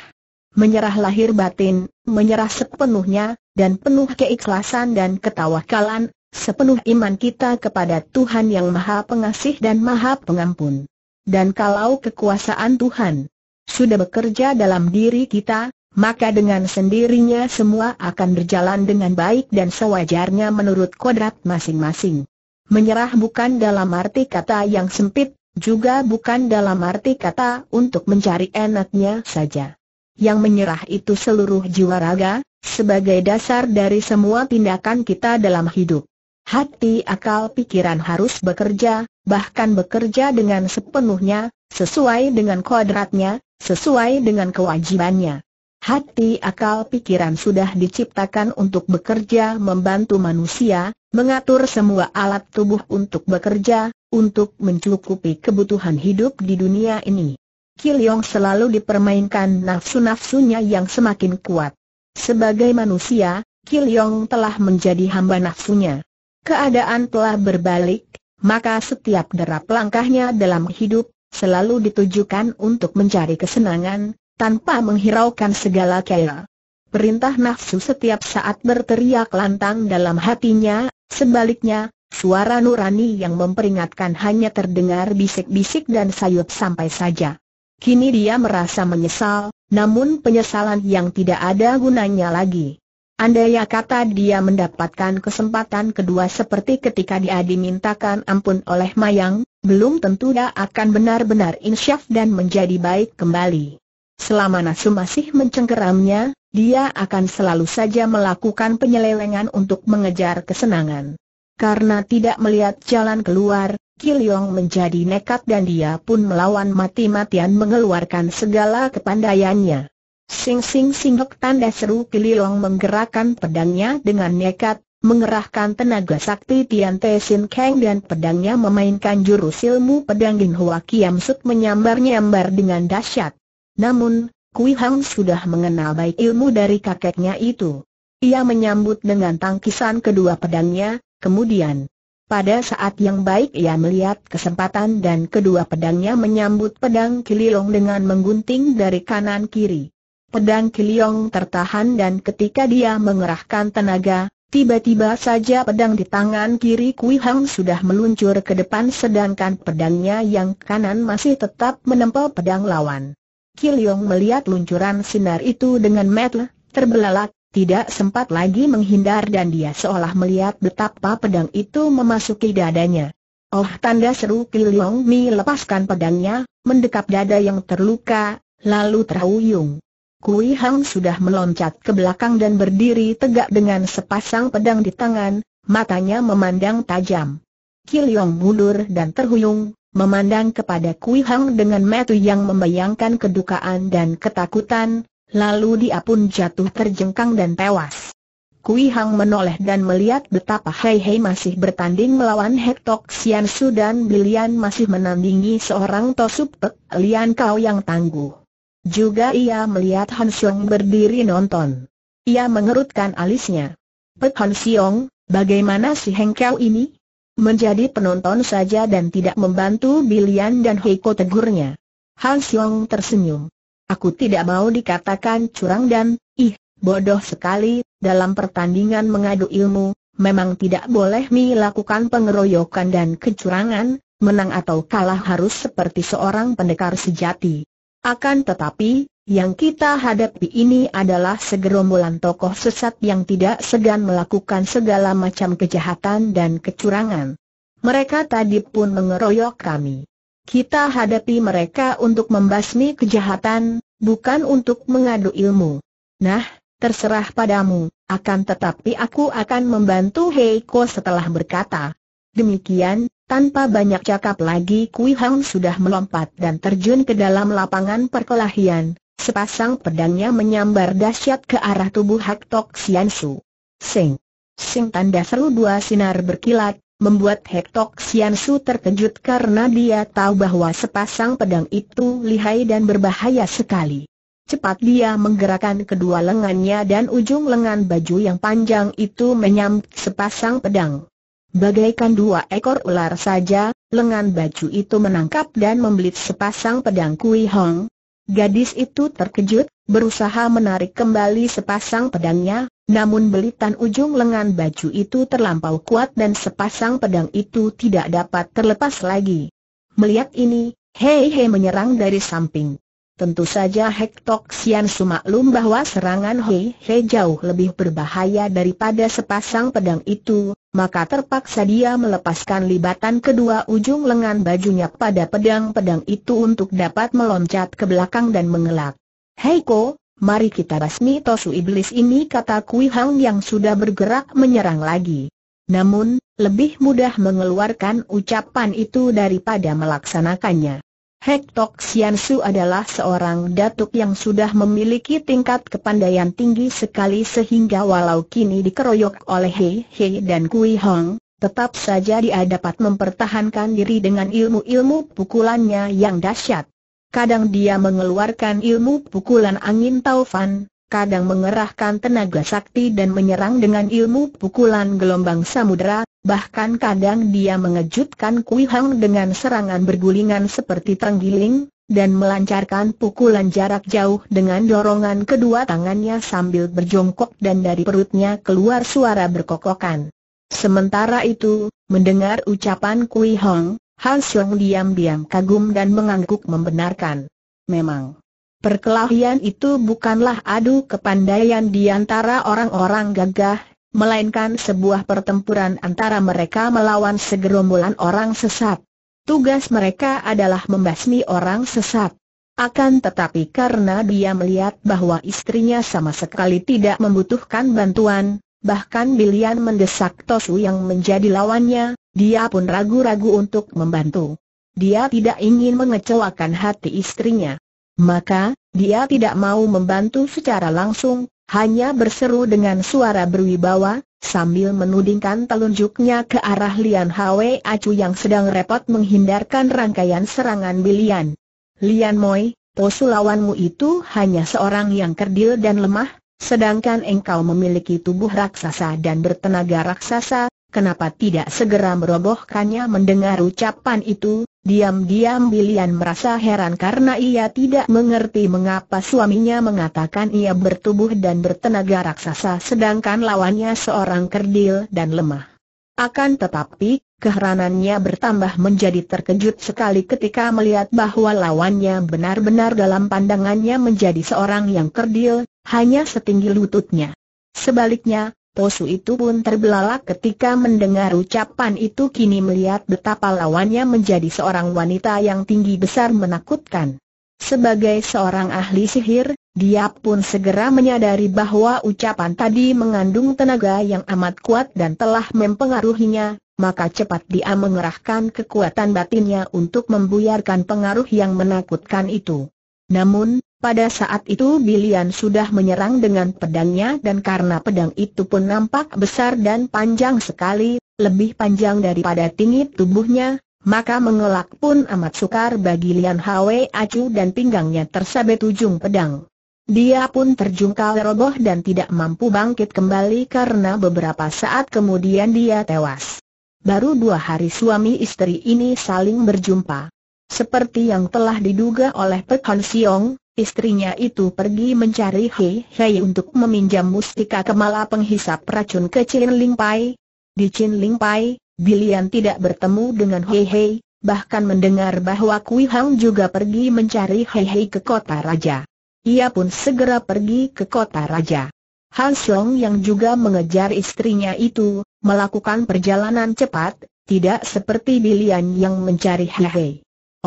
Menyerah lahir batin, menyerah sepenuhnya, dan penuh keikhlasan dan ketawakalan, sepenuh iman kita kepada Tuhan yang Maha Pengasih dan Maha Pengampun. Dan kalau kekuasaan Tuhan sudah bekerja dalam diri kita, maka dengan sendirinya semua akan berjalan dengan baik dan sewajarnya menurut kodrat masing-masing. Menyerah bukan dalam arti kata yang sempit, juga bukan dalam arti kata untuk mencari enaknya saja. Yang menyerah itu seluruh jiwa raga, sebagai dasar dari semua tindakan kita dalam hidup. Hati, akal, pikiran harus bekerja, bahkan bekerja dengan sepenuhnya, sesuai dengan kodratnya, sesuai dengan kewajibannya. Hati akal pikiran sudah diciptakan untuk bekerja membantu manusia, mengatur semua alat tubuh untuk bekerja, untuk mencukupi kebutuhan hidup di dunia ini. Kiliong selalu dipermainkan nafsu-nafsunya yang semakin kuat. Sebagai manusia, Kiliong telah menjadi hamba nafsunya. Keadaan telah berbalik, maka setiap derap langkahnya dalam hidup, selalu ditujukan untuk mencari kesenangan, tanpa menghiraukan segala kaya. Perintah nafsu setiap saat berteriak lantang dalam hatinya, sebaliknya, suara nurani yang memperingatkan hanya terdengar bisik-bisik dan sayup sampai saja. Kini dia merasa menyesal, namun penyesalan yang tidak ada gunanya lagi. Andai kata dia mendapatkan kesempatan kedua seperti ketika dia dimintakan ampun oleh Mayang, belum tentu dia akan benar-benar insyaf dan menjadi baik kembali. Selama Nasu masih mencengkeramnya, dia akan selalu saja melakukan penyelewengan untuk mengejar kesenangan. Karena tidak melihat jalan keluar, Kilyong menjadi nekat dan dia pun melawan mati-matian mengeluarkan segala kepandaiannya. Sing sing singgok tanda seru Kilyong menggerakkan pedangnya dengan nekat, mengerahkan tenaga sakti Tian Te Sin Kang dan pedangnya memainkan jurus ilmu pedang Gin Hua Kiam Sut menyambar-nyambar dengan dahsyat. Namun, Kui Hang sudah mengenal baik ilmu dari kakeknya itu. Ia menyambut dengan tangkisan kedua pedangnya, kemudian pada saat yang baik ia melihat kesempatan dan kedua pedangnya menyambut pedang Kililong dengan menggunting dari kanan kiri. Pedang Kililong tertahan dan ketika dia mengerahkan tenaga, tiba-tiba saja pedang di tangan kiri Kui Hang sudah meluncur ke depan sedangkan pedangnya yang kanan masih tetap menempel pedang lawan. Kiliong melihat luncuran sinar itu dengan metel, terbelalak, tidak sempat lagi menghindar dan dia seolah melihat betapa pedang itu memasuki dadanya. Oh tanda seru Kiliong Mi lepaskan pedangnya, mendekap dada yang terluka, lalu terhuyung. Kui Hang sudah meloncat ke belakang dan berdiri tegak dengan sepasang pedang di tangan, matanya memandang tajam. Kiliong mundur dan terhuyung, memandang kepada Kui Hang dengan metu yang membayangkan kedukaan dan ketakutan, lalu dia pun jatuh terjengkang dan tewas. Kui Hang menoleh dan melihat betapa Hei Hei masih bertanding melawan Hektok Sian Su dan Bilian masih menandingi seorang Tosup Pek Lian Kau yang tangguh. Juga ia melihat Han Siong berdiri nonton. Ia mengerutkan alisnya. Pek Han Siong, bagaimana si Heng Kau ini? Menjadi penonton saja dan tidak membantu Bilian dan Heiko tegurnya. Han Xiong tersenyum. Aku tidak mau dikatakan curang dan, ih, bodoh sekali, dalam pertandingan mengadu ilmu, memang tidak boleh melakukan pengeroyokan dan kecurangan, menang atau kalah harus seperti seorang pendekar sejati. Akan tetapi, yang kita hadapi ini adalah segerombolan tokoh sesat yang tidak segan melakukan segala macam kejahatan dan kecurangan. Mereka tadi pun mengeroyok kami. Kita hadapi mereka untuk membasmi kejahatan, bukan untuk mengadu ilmu. Nah, terserah padamu, akan tetapi aku akan membantu Heiko setelah berkata. Demikian, tanpa banyak cakap lagi Kui Hang sudah melompat dan terjun ke dalam lapangan perkelahian sepasang pedangnya menyambar dahsyat ke arah tubuh Hak Tok Sian Su. Sing! Sing tanda seru dua sinar berkilat, membuat Hak Tok Sian Su terkejut karena dia tahu bahwa sepasang pedang itu lihai dan berbahaya sekali. Cepat dia menggerakkan kedua lengannya dan ujung lengan baju yang panjang itu menyambut sepasang pedang. Bagaikan dua ekor ular saja, lengan baju itu menangkap dan membelit sepasang pedang Kui Hong, Gadis itu terkejut, berusaha menarik kembali sepasang pedangnya, namun belitan ujung lengan baju itu terlampau kuat dan sepasang pedang itu tidak dapat terlepas lagi. Melihat ini, Hei Hei menyerang dari samping. Tentu saja Hektok Sian sumaklum bahwa serangan Hei Hei jauh lebih berbahaya daripada sepasang pedang itu, maka terpaksa dia melepaskan libatan kedua ujung lengan bajunya pada pedang-pedang itu untuk dapat meloncat ke belakang dan mengelak. Heiko, mari kita basmi tosu iblis ini kata Kui Hang yang sudah bergerak menyerang lagi. Namun, lebih mudah mengeluarkan ucapan itu daripada melaksanakannya. Hektok Xiansu adalah seorang datuk yang sudah memiliki tingkat kepandaian tinggi sekali sehingga walau kini dikeroyok oleh Hei Hei dan Kui Hong, tetap saja dia dapat mempertahankan diri dengan ilmu-ilmu pukulannya yang dahsyat. Kadang dia mengeluarkan ilmu pukulan angin taufan, kadang mengerahkan tenaga sakti dan menyerang dengan ilmu pukulan gelombang samudera, bahkan kadang dia mengejutkan Kui Hang dengan serangan bergulingan seperti tenggiling, dan melancarkan pukulan jarak jauh dengan dorongan kedua tangannya sambil berjongkok dan dari perutnya keluar suara berkokokan. Sementara itu, mendengar ucapan Kui Hong, Han Xiong diam-diam kagum dan mengangguk membenarkan. Memang. Perkelahian itu bukanlah adu kepandaian di antara orang-orang gagah, melainkan sebuah pertempuran antara mereka melawan segerombolan orang sesat. Tugas mereka adalah membasmi orang sesat. Akan tetapi karena dia melihat bahwa istrinya sama sekali tidak membutuhkan bantuan, bahkan Bilian mendesak Tosu yang menjadi lawannya, dia pun ragu-ragu untuk membantu. Dia tidak ingin mengecewakan hati istrinya. Maka, dia tidak mau membantu secara langsung, hanya berseru dengan suara berwibawa, sambil menudingkan telunjuknya ke arah Lian Hwe Acu yang sedang repot menghindarkan rangkaian serangan Bilian. Lian Moi, posu lawanmu itu hanya seorang yang kerdil dan lemah, sedangkan engkau memiliki tubuh raksasa dan bertenaga raksasa, kenapa tidak segera merobohkannya mendengar ucapan itu, Diam-diam Bilian merasa heran karena ia tidak mengerti mengapa suaminya mengatakan ia bertubuh dan bertenaga raksasa sedangkan lawannya seorang kerdil dan lemah. Akan tetapi, keheranannya bertambah menjadi terkejut sekali ketika melihat bahwa lawannya benar-benar dalam pandangannya menjadi seorang yang kerdil, hanya setinggi lututnya. Sebaliknya, Posu itu pun terbelalak ketika mendengar ucapan itu kini melihat betapa lawannya menjadi seorang wanita yang tinggi besar menakutkan. Sebagai seorang ahli sihir, dia pun segera menyadari bahwa ucapan tadi mengandung tenaga yang amat kuat dan telah mempengaruhinya, maka cepat dia mengerahkan kekuatan batinnya untuk membuyarkan pengaruh yang menakutkan itu. Namun, pada saat itu Bilian sudah menyerang dengan pedangnya dan karena pedang itu pun nampak besar dan panjang sekali, lebih panjang daripada tinggi tubuhnya, maka mengelak pun amat sukar bagi Lian Hwe Acu dan pinggangnya tersabet ujung pedang. Dia pun terjungkal roboh dan tidak mampu bangkit kembali karena beberapa saat kemudian dia tewas. Baru dua hari suami istri ini saling berjumpa. Seperti yang telah diduga oleh Pek Hon Siong, istrinya itu pergi mencari Hei Hei untuk meminjam mustika kemala penghisap racun ke Chin Ling Pai. Di Chin Ling Pai, Bilian tidak bertemu dengan Hei Hei, bahkan mendengar bahwa Kui Hang juga pergi mencari Hei Hei ke kota raja. Ia pun segera pergi ke kota raja. Han Siong yang juga mengejar istrinya itu, melakukan perjalanan cepat, tidak seperti Bilian yang mencari Hei Hei.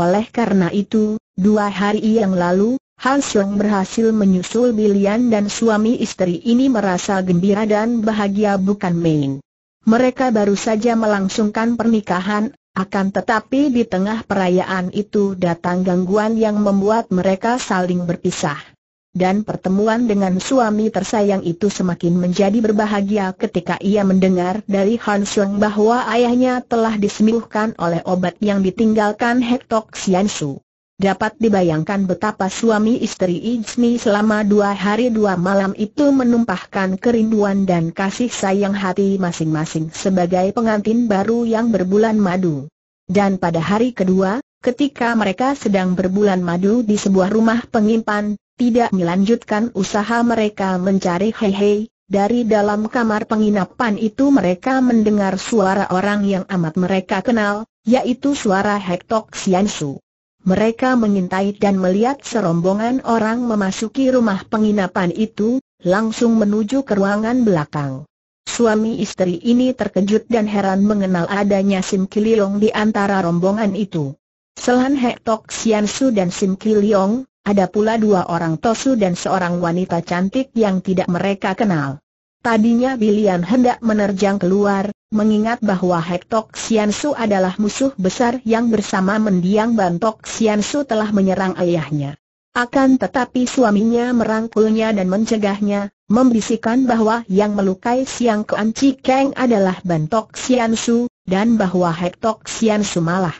Oleh karena itu, dua hari yang lalu, Han Xiong berhasil menyusul Bilian dan suami istri ini merasa gembira dan bahagia bukan main. Mereka baru saja melangsungkan pernikahan, akan tetapi di tengah perayaan itu datang gangguan yang membuat mereka saling berpisah dan pertemuan dengan suami tersayang itu semakin menjadi berbahagia ketika ia mendengar dari Han Sung bahwa ayahnya telah disembuhkan oleh obat yang ditinggalkan Hektok Sian Dapat dibayangkan betapa suami istri Ijni selama dua hari dua malam itu menumpahkan kerinduan dan kasih sayang hati masing-masing sebagai pengantin baru yang berbulan madu. Dan pada hari kedua, ketika mereka sedang berbulan madu di sebuah rumah pengimpan, tidak melanjutkan usaha mereka mencari hei hei Dari dalam kamar penginapan itu mereka mendengar suara orang yang amat mereka kenal, yaitu suara Hektok Xiansu. Mereka mengintai dan melihat serombongan orang memasuki rumah penginapan itu, langsung menuju ke ruangan belakang. Suami istri ini terkejut dan heran mengenal adanya Sim Kililong di antara rombongan itu. selain Hektok Xiansu dan Sim Kiliong, ada pula dua orang tosu dan seorang wanita cantik yang tidak mereka kenal. Tadinya Bilian hendak menerjang keluar, mengingat bahwa Hektok Siansu adalah musuh besar yang bersama mendiang Bantok Siansu telah menyerang ayahnya. Akan tetapi suaminya merangkulnya dan mencegahnya, membisikkan bahwa yang melukai Siang Kuan Cikeng adalah Bantok Siansu, dan bahwa Hektok Siansu malah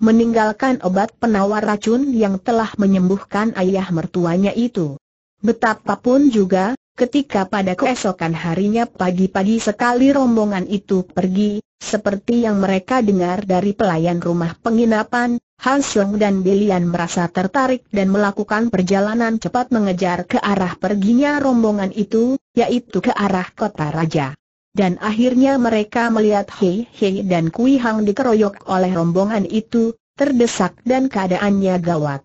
meninggalkan obat penawar racun yang telah menyembuhkan ayah mertuanya itu. Betapapun juga, ketika pada keesokan harinya pagi-pagi sekali rombongan itu pergi, seperti yang mereka dengar dari pelayan rumah penginapan, Han Xiong dan Belian merasa tertarik dan melakukan perjalanan cepat mengejar ke arah perginya rombongan itu, yaitu ke arah kota raja dan akhirnya mereka melihat Hei Hei dan Kui Hang dikeroyok oleh rombongan itu, terdesak dan keadaannya gawat.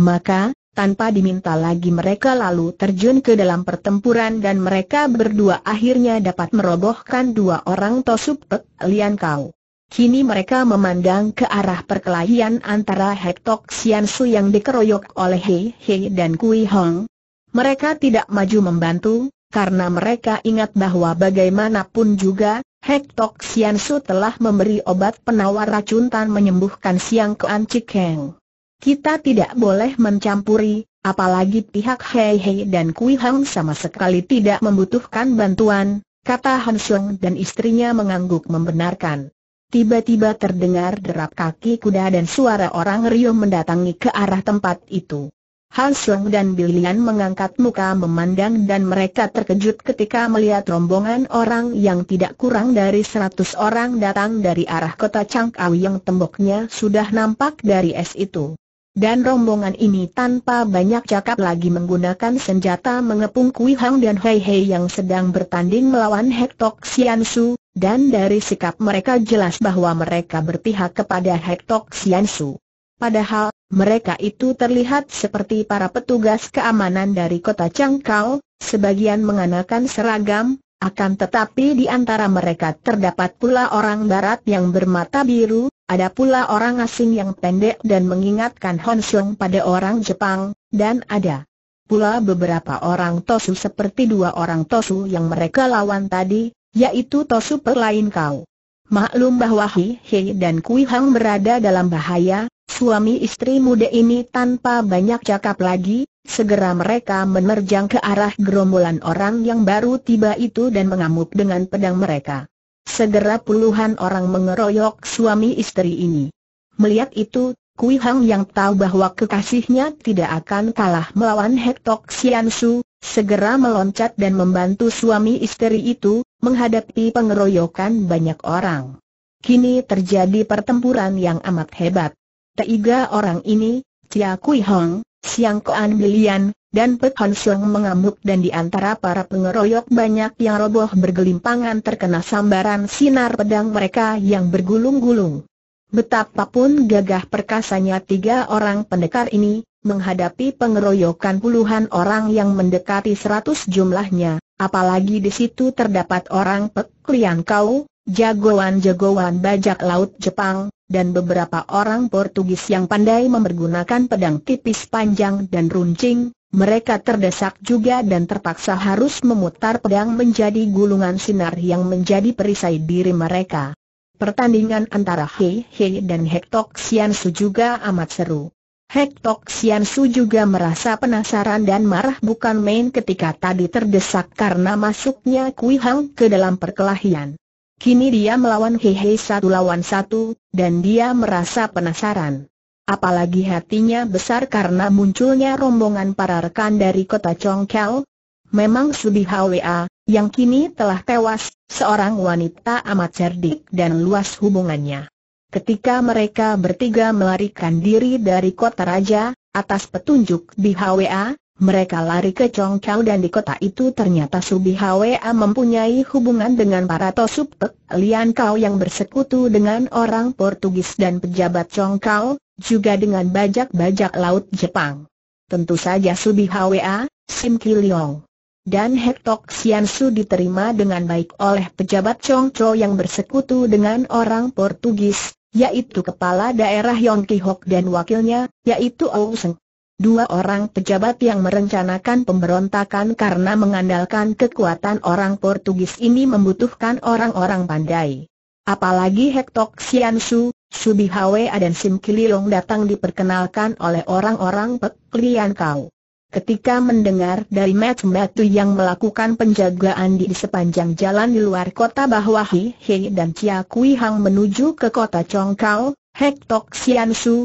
Maka, tanpa diminta lagi mereka lalu terjun ke dalam pertempuran dan mereka berdua akhirnya dapat merobohkan dua orang Tosup Pek Lian Kau. Kini mereka memandang ke arah perkelahian antara Hektok Sian Su yang dikeroyok oleh Hei Hei dan Kui Hong. Mereka tidak maju membantu, karena mereka ingat bahwa bagaimanapun juga, Hek Tok Su telah memberi obat penawar racun tan menyembuhkan Siang Kuan Chik Heng. Kita tidak boleh mencampuri, apalagi pihak Hei Hei dan Kui Hang sama sekali tidak membutuhkan bantuan, kata Han Sung dan istrinya mengangguk membenarkan. Tiba-tiba terdengar derap kaki kuda dan suara orang riuh mendatangi ke arah tempat itu. Hanseng dan Bilian mengangkat muka memandang dan mereka terkejut ketika melihat rombongan orang yang tidak kurang dari seratus orang datang dari arah kota Changkau yang temboknya sudah nampak dari es itu. Dan rombongan ini tanpa banyak cakap lagi menggunakan senjata mengepung Kui Hang dan Hei Hei yang sedang bertanding melawan Hektok Su, dan dari sikap mereka jelas bahwa mereka berpihak kepada Hektok Su. Padahal, mereka itu terlihat seperti para petugas keamanan dari kota Cangkau, sebagian mengenakan seragam, akan tetapi di antara mereka terdapat pula orang barat yang bermata biru, ada pula orang asing yang pendek dan mengingatkan Honsiong pada orang Jepang, dan ada pula beberapa orang Tosu seperti dua orang Tosu yang mereka lawan tadi, yaitu Tosu Perlain Kau. Maklum bahwa Hi Hei dan Kui Hang berada dalam bahaya, Suami istri muda ini tanpa banyak cakap lagi, segera mereka menerjang ke arah gerombolan orang yang baru tiba itu dan mengamuk dengan pedang mereka. Segera puluhan orang mengeroyok suami istri ini. Melihat itu, Kui Hang yang tahu bahwa kekasihnya tidak akan kalah melawan Hektok Sian Su, segera meloncat dan membantu suami istri itu, menghadapi pengeroyokan banyak orang. Kini terjadi pertempuran yang amat hebat. Tiga orang ini, Chia Kui Hong, Siang Koan Lian, dan Pek Hon Seng mengamuk dan di antara para pengeroyok banyak yang roboh bergelimpangan terkena sambaran sinar pedang mereka yang bergulung-gulung. Betapapun gagah perkasanya tiga orang pendekar ini, menghadapi pengeroyokan puluhan orang yang mendekati seratus jumlahnya, apalagi di situ terdapat orang Pek Lian Kau, jagoan-jagoan bajak laut Jepang, dan beberapa orang Portugis yang pandai mempergunakan pedang tipis panjang dan runcing, mereka terdesak juga dan terpaksa harus memutar pedang menjadi gulungan sinar yang menjadi perisai diri mereka. Pertandingan antara Hei Hei dan Hektok Tok Su juga amat seru. Hektok Tok Su juga merasa penasaran dan marah bukan main ketika tadi terdesak karena masuknya Kui Hang ke dalam perkelahian. Kini dia melawan Hehe satu lawan satu, dan dia merasa penasaran. Apalagi hatinya besar karena munculnya rombongan para rekan dari kota Chongkel. Memang Subi Hwa, yang kini telah tewas, seorang wanita amat cerdik dan luas hubungannya. Ketika mereka bertiga melarikan diri dari kota raja, atas petunjuk bi Hwa. Mereka lari ke Congkau dan di kota itu ternyata Subi Hwa mempunyai hubungan dengan para Pek Lian Kau yang bersekutu dengan orang Portugis dan pejabat Congkau, juga dengan bajak-bajak laut Jepang. Tentu saja Subi Hwa, Sim Kiliong dan Hektok Siansu diterima dengan baik oleh pejabat Chongco yang bersekutu dengan orang Portugis, yaitu kepala daerah Yong Hok dan wakilnya, yaitu Ou Seng. Dua orang pejabat yang merencanakan pemberontakan karena mengandalkan kekuatan orang Portugis ini membutuhkan orang-orang pandai. Apalagi Hektok Siansu, Subi dan Sim Kililong datang diperkenalkan oleh orang-orang peklian Kau. Ketika mendengar dari Mat Batu yang melakukan penjagaan di sepanjang jalan di luar kota bahwa Hi Hei dan Chia Kui Hang menuju ke kota Chongkau, Hektok Tok Sian Su,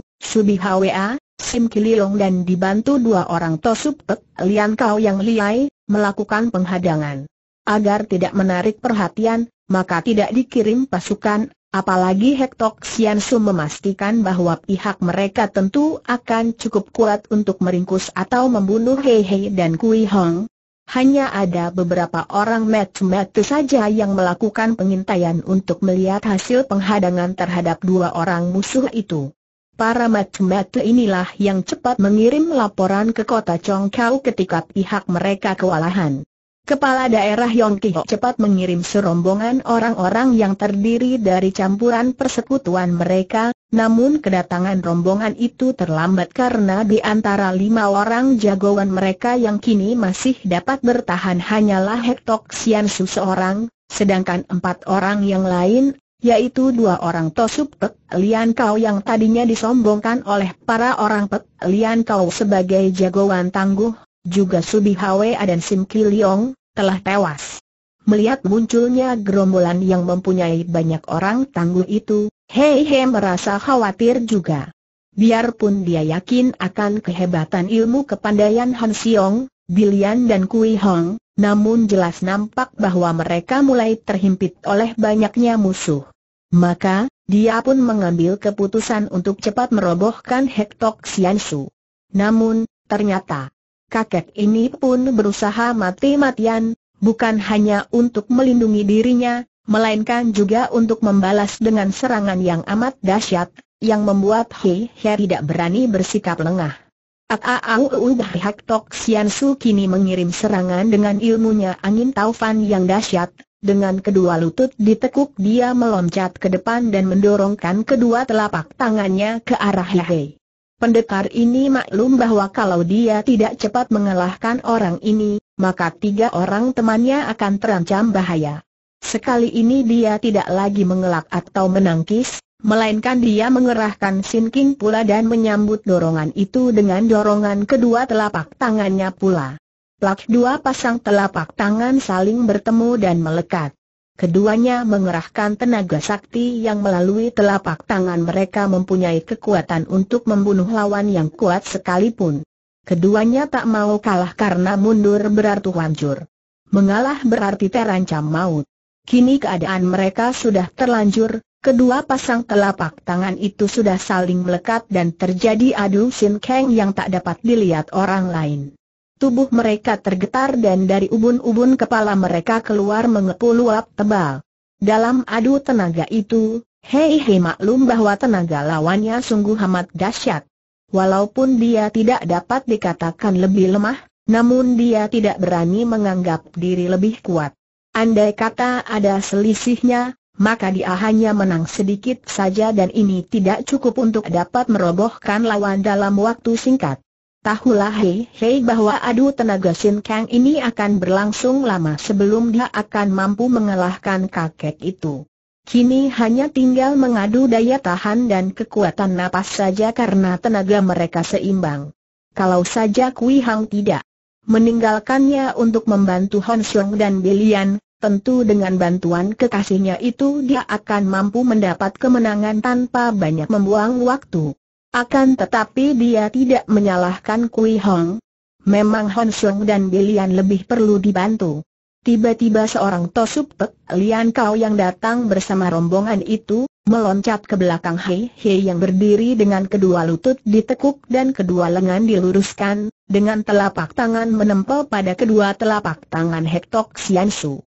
Sim Kiliong dan dibantu dua orang Tosup Pek, Lian Kau yang liai, melakukan penghadangan. Agar tidak menarik perhatian, maka tidak dikirim pasukan, apalagi Hektok Sian Su memastikan bahwa pihak mereka tentu akan cukup kuat untuk meringkus atau membunuh Hei Hei dan Kui Hong. Hanya ada beberapa orang metu-metu saja yang melakukan pengintaian untuk melihat hasil penghadangan terhadap dua orang musuh itu. Para mata-mata inilah yang cepat mengirim laporan ke kota Chongkau ketika pihak mereka kewalahan. Kepala daerah Yongkiho cepat mengirim serombongan orang-orang yang terdiri dari campuran persekutuan mereka, namun kedatangan rombongan itu terlambat karena di antara lima orang jagoan mereka yang kini masih dapat bertahan hanyalah Hektok Siansu seorang, sedangkan empat orang yang lain yaitu dua orang Tosuk Pek Lian Kau yang tadinya disombongkan oleh para orang Pek Lian Kau sebagai jagoan tangguh, juga Subi Hwe dan Sim Kiliong, telah tewas. Melihat munculnya gerombolan yang mempunyai banyak orang tangguh itu, Hei He merasa khawatir juga. Biarpun dia yakin akan kehebatan ilmu kepandaian Han Siong, Bilian dan Kui Hong, namun jelas nampak bahwa mereka mulai terhimpit oleh banyaknya musuh. Maka, dia pun mengambil keputusan untuk cepat merobohkan Hektok Xiansu. Namun, ternyata, kakek ini pun berusaha mati-matian, bukan hanya untuk melindungi dirinya, melainkan juga untuk membalas dengan serangan yang amat dahsyat, yang membuat Hei Hei tidak berani bersikap lengah. Aang Uu Hak Tok Sian Su kini mengirim serangan dengan ilmunya angin taufan yang dahsyat. Dengan kedua lutut ditekuk dia meloncat ke depan dan mendorongkan kedua telapak tangannya ke arah Hei. Pendekar ini maklum bahwa kalau dia tidak cepat mengalahkan orang ini, maka tiga orang temannya akan terancam bahaya. Sekali ini dia tidak lagi mengelak atau menangkis, melainkan dia mengerahkan sinking pula dan menyambut dorongan itu dengan dorongan kedua telapak tangannya pula. Plak dua pasang telapak tangan saling bertemu dan melekat. Keduanya mengerahkan tenaga sakti yang melalui telapak tangan mereka mempunyai kekuatan untuk membunuh lawan yang kuat sekalipun. Keduanya tak mau kalah karena mundur berarti hancur. Mengalah berarti terancam maut. Kini keadaan mereka sudah terlanjur, Kedua pasang telapak tangan itu sudah saling melekat dan terjadi adu sin keng yang tak dapat dilihat orang lain. Tubuh mereka tergetar dan dari ubun-ubun kepala mereka keluar mengepul uap tebal. Dalam adu tenaga itu, Hei Hei maklum bahwa tenaga lawannya sungguh amat dahsyat. Walaupun dia tidak dapat dikatakan lebih lemah, namun dia tidak berani menganggap diri lebih kuat. Andai kata ada selisihnya, maka dia hanya menang sedikit saja dan ini tidak cukup untuk dapat merobohkan lawan dalam waktu singkat. Tahulah Hei Hei bahwa adu tenaga Sin Kang ini akan berlangsung lama sebelum dia akan mampu mengalahkan kakek itu. Kini hanya tinggal mengadu daya tahan dan kekuatan napas saja karena tenaga mereka seimbang. Kalau saja Kui Hang tidak meninggalkannya untuk membantu Hon Xiong dan Belian, tentu dengan bantuan kekasihnya itu dia akan mampu mendapat kemenangan tanpa banyak membuang waktu. Akan tetapi dia tidak menyalahkan Kui Hong. Memang Hon Sung dan Bilian lebih perlu dibantu. Tiba-tiba seorang Tosup Pek Lian Kau yang datang bersama rombongan itu, meloncat ke belakang Hei Hei yang berdiri dengan kedua lutut ditekuk dan kedua lengan diluruskan, dengan telapak tangan menempel pada kedua telapak tangan Hektok Su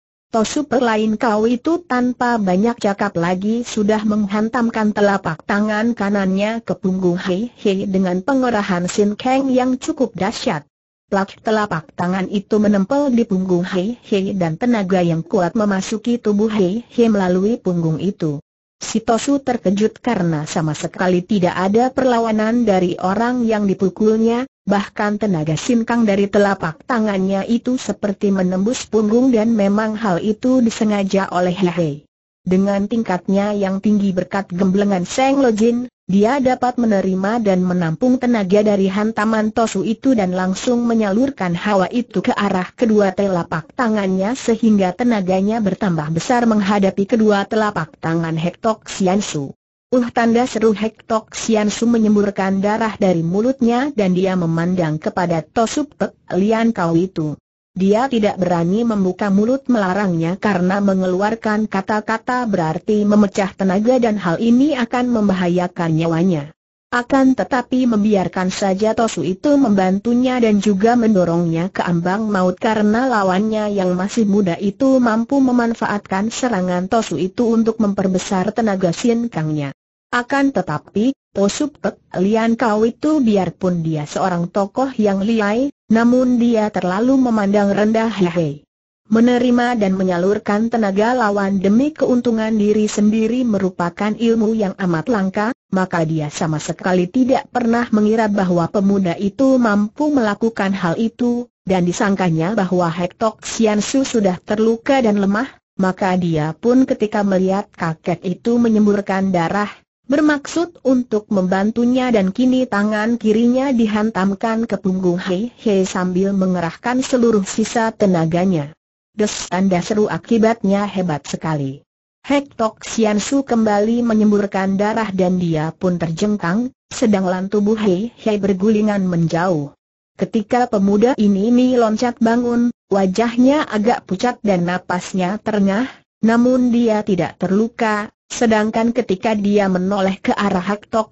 super lain kau itu tanpa banyak cakap lagi sudah menghantamkan telapak tangan kanannya ke punggung Hei Hei dengan pengerahan Sin Kang yang cukup dahsyat. Plak telapak tangan itu menempel di punggung Hei Hei dan tenaga yang kuat memasuki tubuh Hei Hei melalui punggung itu. Sitosu terkejut karena sama sekali tidak ada perlawanan dari orang yang dipukulnya, bahkan tenaga sinkang dari telapak tangannya itu seperti menembus punggung dan memang hal itu disengaja oleh Hei. Dengan tingkatnya yang tinggi berkat gemblengan Seng Lojin, dia dapat menerima dan menampung tenaga dari hantaman Tosu itu dan langsung menyalurkan hawa itu ke arah kedua telapak tangannya sehingga tenaganya bertambah besar menghadapi kedua telapak tangan Hektok Siansu. Uh tanda seru Hektok Siansu menyemburkan darah dari mulutnya dan dia memandang kepada Tosu Pek Lian Kau itu. Dia tidak berani membuka mulut melarangnya karena mengeluarkan kata-kata berarti memecah tenaga dan hal ini akan membahayakan nyawanya. Akan tetapi membiarkan saja Tosu itu membantunya dan juga mendorongnya ke ambang maut karena lawannya yang masih muda itu mampu memanfaatkan serangan Tosu itu untuk memperbesar tenaga Sin Kangnya. Akan tetapi, Tosu Pek Lian Kau itu biarpun dia seorang tokoh yang liai, namun dia terlalu memandang rendah Hehe. Menerima dan menyalurkan tenaga lawan demi keuntungan diri sendiri merupakan ilmu yang amat langka, maka dia sama sekali tidak pernah mengira bahwa pemuda itu mampu melakukan hal itu, dan disangkanya bahwa Hektok Su sudah terluka dan lemah, maka dia pun ketika melihat kakek itu menyemburkan darah, bermaksud untuk membantunya dan kini tangan kirinya dihantamkan ke punggung Hei Hei sambil mengerahkan seluruh sisa tenaganya. Des tanda seru akibatnya hebat sekali. Hek Tok Sian Su kembali menyemburkan darah dan dia pun terjengkang, sedang lan tubuh Hei Hei bergulingan menjauh. Ketika pemuda ini mi loncat bangun, wajahnya agak pucat dan napasnya terengah, namun dia tidak terluka, Sedangkan ketika dia menoleh ke arah Hak Tok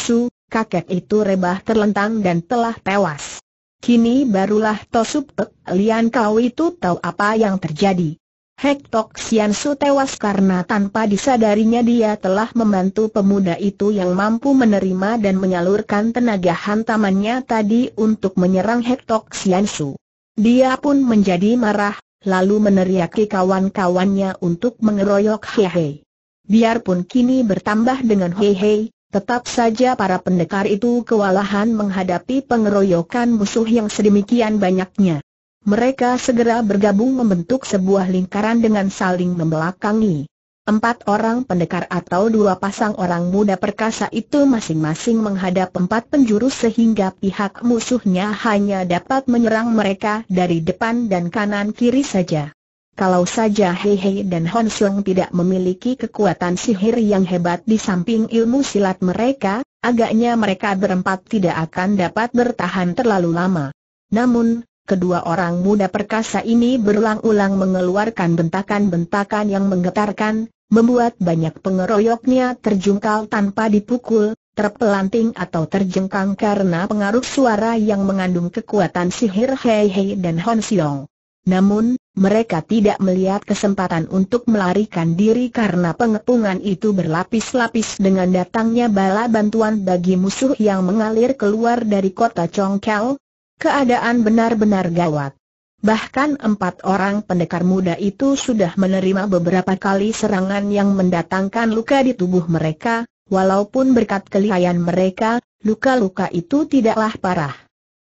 Su, kakek itu rebah terlentang dan telah tewas. Kini barulah Tosup Pek Lian Kau itu tahu apa yang terjadi. Hek Tok Su tewas karena tanpa disadarinya dia telah membantu pemuda itu yang mampu menerima dan menyalurkan tenaga hantamannya tadi untuk menyerang Hek Tok Su. Dia pun menjadi marah, lalu meneriaki kawan-kawannya untuk mengeroyok Hehe biarpun kini bertambah dengan Hei tetap saja para pendekar itu kewalahan menghadapi pengeroyokan musuh yang sedemikian banyaknya. Mereka segera bergabung membentuk sebuah lingkaran dengan saling membelakangi. Empat orang pendekar atau dua pasang orang muda perkasa itu masing-masing menghadap empat penjuru sehingga pihak musuhnya hanya dapat menyerang mereka dari depan dan kanan kiri saja. Kalau saja Hei Hei dan Hon Sung tidak memiliki kekuatan sihir yang hebat di samping ilmu silat mereka, agaknya mereka berempat tidak akan dapat bertahan terlalu lama. Namun, kedua orang muda perkasa ini berulang-ulang mengeluarkan bentakan-bentakan yang menggetarkan, membuat banyak pengeroyoknya terjungkal tanpa dipukul, terpelanting atau terjengkang karena pengaruh suara yang mengandung kekuatan sihir Hei Hei dan Hon Siong. Namun, mereka tidak melihat kesempatan untuk melarikan diri karena pengepungan itu berlapis-lapis dengan datangnya bala bantuan bagi musuh yang mengalir keluar dari kota Chongqiao. Keadaan benar-benar gawat. Bahkan empat orang pendekar muda itu sudah menerima beberapa kali serangan yang mendatangkan luka di tubuh mereka, walaupun berkat kelihayan mereka, luka-luka itu tidaklah parah.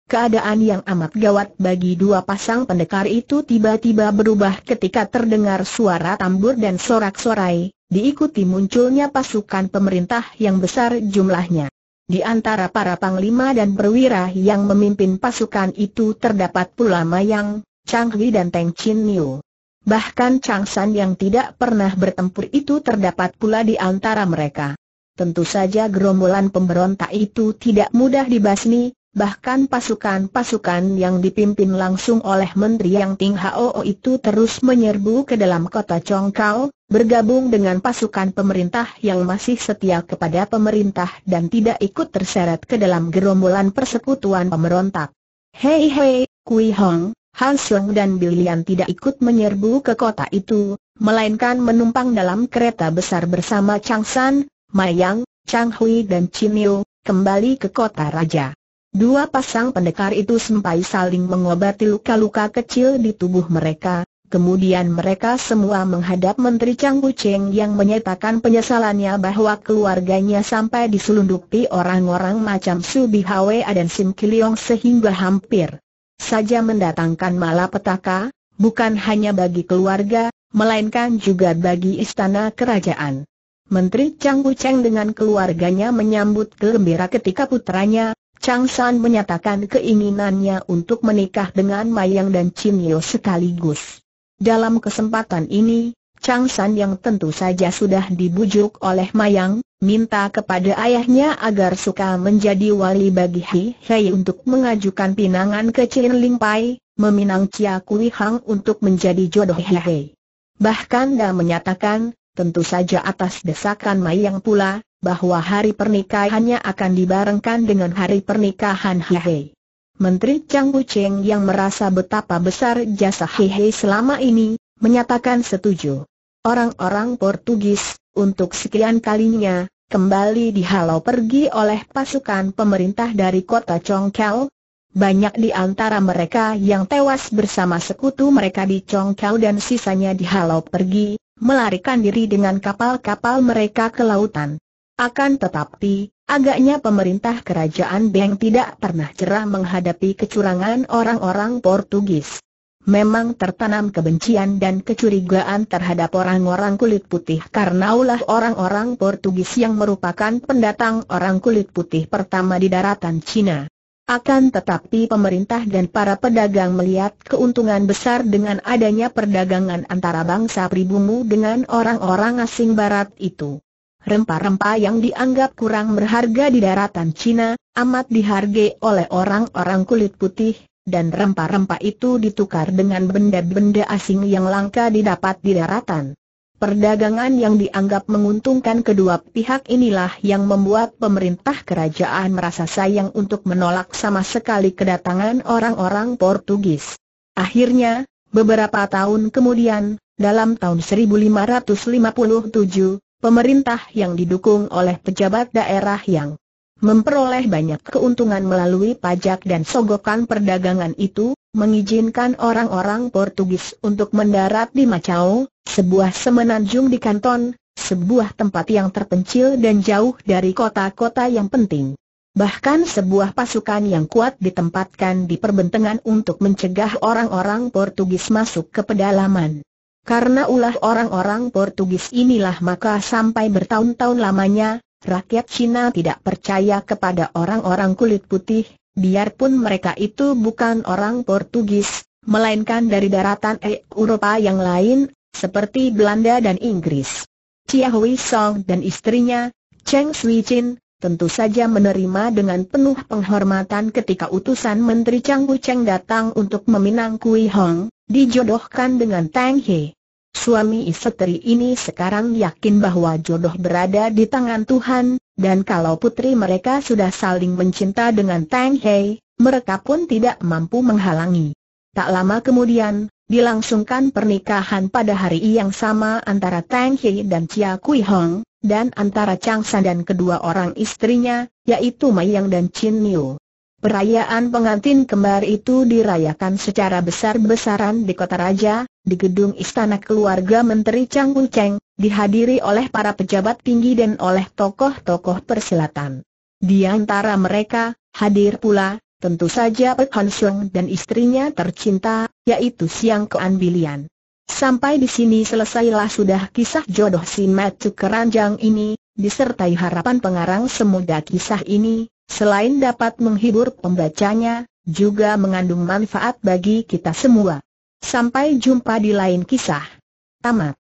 Keadaan yang amat gawat bagi dua pasang pendekar itu tiba-tiba berubah ketika terdengar suara tambur dan sorak-sorai, diikuti munculnya pasukan pemerintah yang besar jumlahnya. Di antara para panglima dan perwira yang memimpin pasukan itu terdapat pula Mayang, Chang Hui dan Teng Chin Niu. Bahkan Chang San yang tidak pernah bertempur itu terdapat pula di antara mereka. Tentu saja gerombolan pemberontak itu tidak mudah dibasmi, Bahkan pasukan-pasukan yang dipimpin langsung oleh Menteri Yang Ting Hao itu terus menyerbu ke dalam kota Chongkao, bergabung dengan pasukan pemerintah yang masih setia kepada pemerintah dan tidak ikut terseret ke dalam gerombolan persekutuan pemberontak. Hei hei, Kui Hong, Han Sung dan Bilian tidak ikut menyerbu ke kota itu, melainkan menumpang dalam kereta besar bersama Chang San, Mayang, Chang Hui dan Chin Yu, kembali ke kota raja. Dua pasang pendekar itu sampai saling mengobati luka-luka kecil di tubuh mereka, kemudian mereka semua menghadap Menteri Chang Cheng yang menyatakan penyesalannya bahwa keluarganya sampai diselundupi orang-orang macam Su Bihwe dan Sim Kiliong sehingga hampir saja mendatangkan malapetaka, bukan hanya bagi keluarga, melainkan juga bagi istana kerajaan. Menteri Chang Cheng dengan keluarganya menyambut gembira ketika putranya, Chang San menyatakan keinginannya untuk menikah dengan Mayang dan Chin Yeo sekaligus. Dalam kesempatan ini, Chang San yang tentu saja sudah dibujuk oleh Mayang, minta kepada ayahnya agar suka menjadi wali bagi Hai Hei untuk mengajukan pinangan ke Chin Ling Pai, meminang Chia Kui Hang untuk menjadi jodoh Hai Hei. Bahkan dia menyatakan, tentu saja atas desakan Mayang pula, bahwa hari pernikahannya akan dibarengkan dengan hari pernikahan Hehe. Menteri Chang Wucheng yang merasa betapa besar jasa Hehe selama ini, menyatakan setuju. Orang-orang Portugis, untuk sekian kalinya, kembali dihalau pergi oleh pasukan pemerintah dari kota Chongqiao. banyak di antara mereka yang tewas bersama sekutu mereka di Chongqiao dan sisanya dihalau pergi, melarikan diri dengan kapal-kapal mereka ke lautan. Akan tetapi, agaknya pemerintah kerajaan Beng tidak pernah cerah menghadapi kecurangan orang-orang Portugis. Memang tertanam kebencian dan kecurigaan terhadap orang-orang kulit putih karena ulah orang-orang Portugis yang merupakan pendatang orang kulit putih pertama di daratan Cina. Akan tetapi pemerintah dan para pedagang melihat keuntungan besar dengan adanya perdagangan antara bangsa pribumu dengan orang-orang asing barat itu. Rempah-rempah yang dianggap kurang berharga di daratan Cina, amat dihargai oleh orang-orang kulit putih, dan rempah-rempah itu ditukar dengan benda-benda asing yang langka didapat di daratan. Perdagangan yang dianggap menguntungkan kedua pihak inilah yang membuat pemerintah kerajaan merasa sayang untuk menolak sama sekali kedatangan orang-orang Portugis. Akhirnya, beberapa tahun kemudian, dalam tahun 1557, pemerintah yang didukung oleh pejabat daerah yang memperoleh banyak keuntungan melalui pajak dan sogokan perdagangan itu, mengizinkan orang-orang Portugis untuk mendarat di Macau, sebuah semenanjung di Kanton, sebuah tempat yang terpencil dan jauh dari kota-kota yang penting. Bahkan sebuah pasukan yang kuat ditempatkan di perbentangan untuk mencegah orang-orang Portugis masuk ke pedalaman. Karena ulah orang-orang Portugis inilah maka sampai bertahun-tahun lamanya, rakyat Cina tidak percaya kepada orang-orang kulit putih, biarpun mereka itu bukan orang Portugis, melainkan dari daratan e, Eropa yang lain, seperti Belanda dan Inggris. Chia Hui Song dan istrinya, Cheng Sui Chin, tentu saja menerima dengan penuh penghormatan ketika utusan Menteri Chang Cheng datang untuk meminang Kui Hong, dijodohkan dengan Tang He. Suami istri ini sekarang yakin bahwa jodoh berada di tangan Tuhan, dan kalau putri mereka sudah saling mencinta dengan Tang He, mereka pun tidak mampu menghalangi. Tak lama kemudian, dilangsungkan pernikahan pada hari yang sama antara Tang He dan Chia Kui Hong, dan antara Chang San dan kedua orang istrinya, yaitu Mayang dan Chin Niu. Perayaan pengantin kembar itu dirayakan secara besar-besaran di kota raja, di gedung istana keluarga Menteri Chang Cheng, dihadiri oleh para pejabat tinggi dan oleh tokoh-tokoh persilatan. Di antara mereka, hadir pula, tentu saja Pek Han Xiong dan istrinya tercinta, yaitu Siang Kuan Bilian. Sampai di sini selesailah sudah kisah jodoh si Matu Keranjang ini, disertai harapan pengarang semoga kisah ini, selain dapat menghibur pembacanya, juga mengandung manfaat bagi kita semua. Sampai jumpa di lain kisah. Tamat.